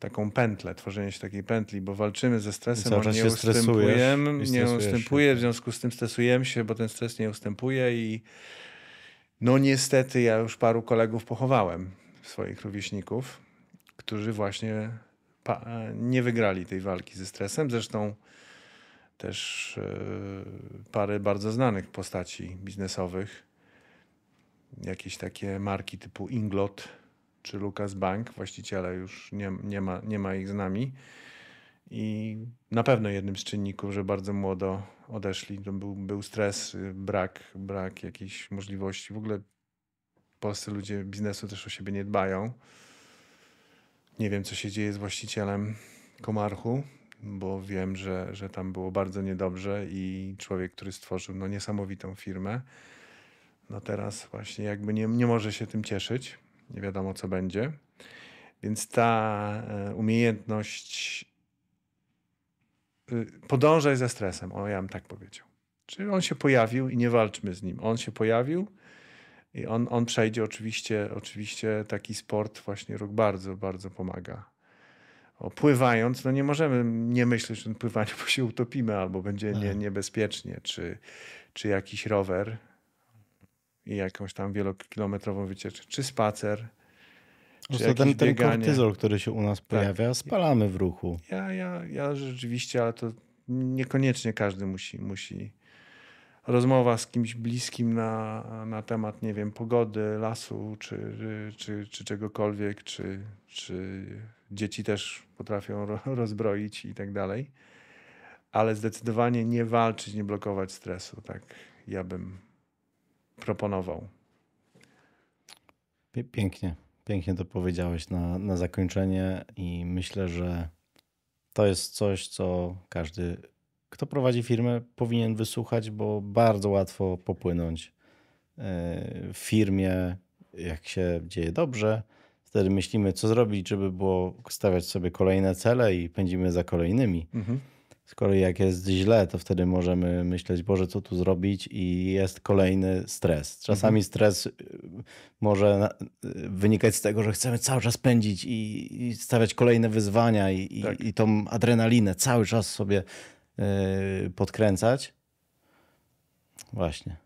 taką pętlę, tworzenie się takiej pętli, bo walczymy ze stresem, on nie ustępujemy, nie ustępuje, w związku z tym stresujemy się, bo ten stres nie ustępuje i no niestety ja już paru kolegów pochowałem, swoich rówieśników, którzy właśnie nie wygrali tej walki ze stresem. Zresztą też e, parę bardzo znanych postaci biznesowych, jakieś takie marki typu Inglot, czy Lukas Bank, właściciele już nie, nie, ma, nie ma ich z nami. I na pewno jednym z czynników, że bardzo młodo odeszli, to był, był stres, brak, brak jakiejś możliwości. W ogóle polscy ludzie biznesu też o siebie nie dbają. Nie wiem, co się dzieje z właścicielem Komarchu, bo wiem, że, że tam było bardzo niedobrze i człowiek, który stworzył no, niesamowitą firmę, no teraz właśnie jakby nie, nie może się tym cieszyć nie wiadomo co będzie. Więc ta e, umiejętność y, podążaj ze stresem, o ja bym tak powiedział. Czyli on się pojawił i nie walczmy z nim. On się pojawił i on, on przejdzie oczywiście, oczywiście taki sport właśnie róg bardzo, bardzo pomaga. opływając, pływając, no nie możemy nie myśleć o pływaniu, bo się utopimy albo będzie nie, mhm. niebezpiecznie, czy, czy jakiś rower i jakąś tam wielokilometrową wycieczkę, czy spacer. Czy ten, ten kortyzol, który się u nas tak. pojawia, tak. spalamy w ruchu. Ja, ja, ja rzeczywiście, ale to niekoniecznie każdy musi, musi. Rozmowa z kimś bliskim na, na temat, nie wiem, pogody, lasu czy, czy, czy czegokolwiek, czy, czy dzieci też potrafią rozbroić i tak dalej. Ale zdecydowanie nie walczyć, nie blokować stresu. Tak ja bym proponował. Pięknie, pięknie to powiedziałeś na, na zakończenie i myślę, że to jest coś, co każdy, kto prowadzi firmę, powinien wysłuchać, bo bardzo łatwo popłynąć e, w firmie, jak się dzieje dobrze. Wtedy myślimy, co zrobić, żeby było stawiać sobie kolejne cele i pędzimy za kolejnymi. Mhm. Skoro jak jest źle, to wtedy możemy myśleć, Boże, co tu zrobić, i jest kolejny stres. Czasami mhm. stres y, może y, wynikać z tego, że chcemy cały czas pędzić i, stawiać kolejne wyzwania, i, tak. i, tą adrenalinę cały czas sobie y, podkręcać. Właśnie.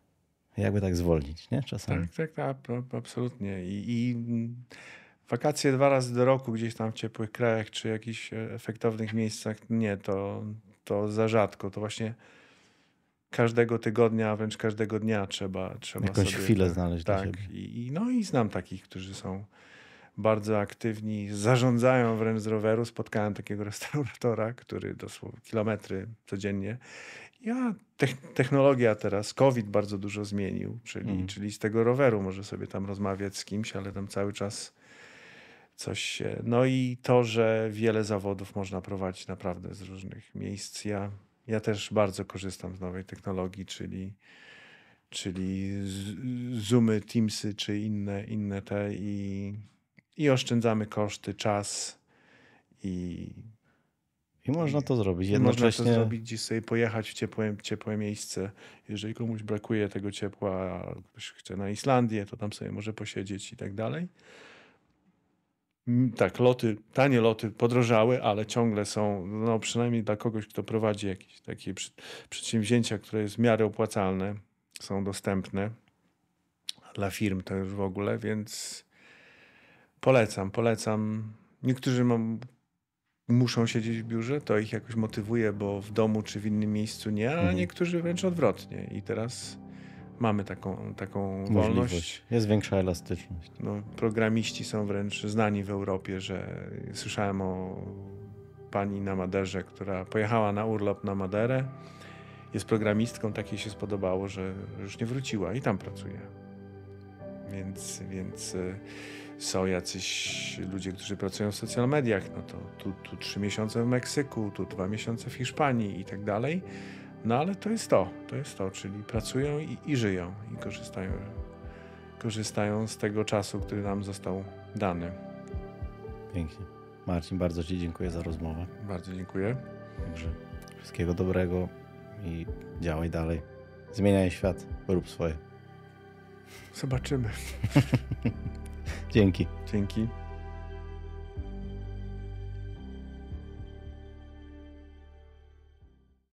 Jakby tak zwolnić, nie? Czasami. Tak, tak, tak absolutnie. I, I, mm, wakacje dwa razy do roku gdzieś tam w ciepłych krajach czy jakichś e, efektownych miejscach, nie, to, to za rzadko. To właśnie każdego tygodnia, wręcz każdego dnia trzeba, trzeba Jakąś sobie, chwilę znaleźć tak, dla siebie. I, no i znam takich, którzy są bardzo aktywni, zarządzają wręcz z roweru. Spotkałem takiego restauratora, który dosłownie kilometry codziennie. Ja, technologia teraz, COVID bardzo dużo zmienił, czyli, mm. czyli z tego roweru może sobie tam rozmawiać z kimś, ale tam cały czas coś. No i to, że wiele zawodów można prowadzić naprawdę z różnych miejsc. Ja, ja też bardzo korzystam z nowej technologii, czyli, czyli Zoomy, Teamsy czy inne, inne te i, i oszczędzamy koszty, czas i i można to zrobić jednocześnie. Można to zrobić gdzieś sobie pojechać w ciepłe, ciepłe miejsce. Jeżeli komuś brakuje tego ciepła, ktoś chce na Islandię, to tam sobie może posiedzieć i tak dalej. Mm, tak, loty, tanie loty podrożały, ale ciągle są, no przynajmniej dla kogoś, kto prowadzi jakieś takie przedsięwzięcia, które jest w miarę opłacalne, są dostępne. Dla firm to już w ogóle, więc polecam, polecam. Niektórzy mam, muszą siedzieć w biurze, to ich jakoś motywuje, bo w domu czy w innym miejscu nie, a mhm. niektórzy wręcz odwrotnie. I teraz mamy taką, taką Możliwość. wolność. Jest większa elastyczność. No, programiści są wręcz znani w Europie, że słyszałem o pani na Maderze, która pojechała na urlop na Maderę. Jest programistką, tak jej się spodobało, że już nie wróciła i tam pracuje. Więc, więc e, są jacyś ludzie, którzy pracują w social mediach, no to tu, tu trzy miesiące w Meksyku, tu dwa miesiące w Hiszpanii i tak dalej no ale to jest to, to jest to, czyli pracują i, i żyją i korzystają, korzystają z tego czasu, który nam został dany. Pięknie. Marcin, bardzo Ci dziękuję za rozmowę. Bardzo dziękuję. Także wszystkiego dobrego i działaj dalej. Zmieniaj świat, rób swoje. Zobaczymy. Dzięki. Dzięki.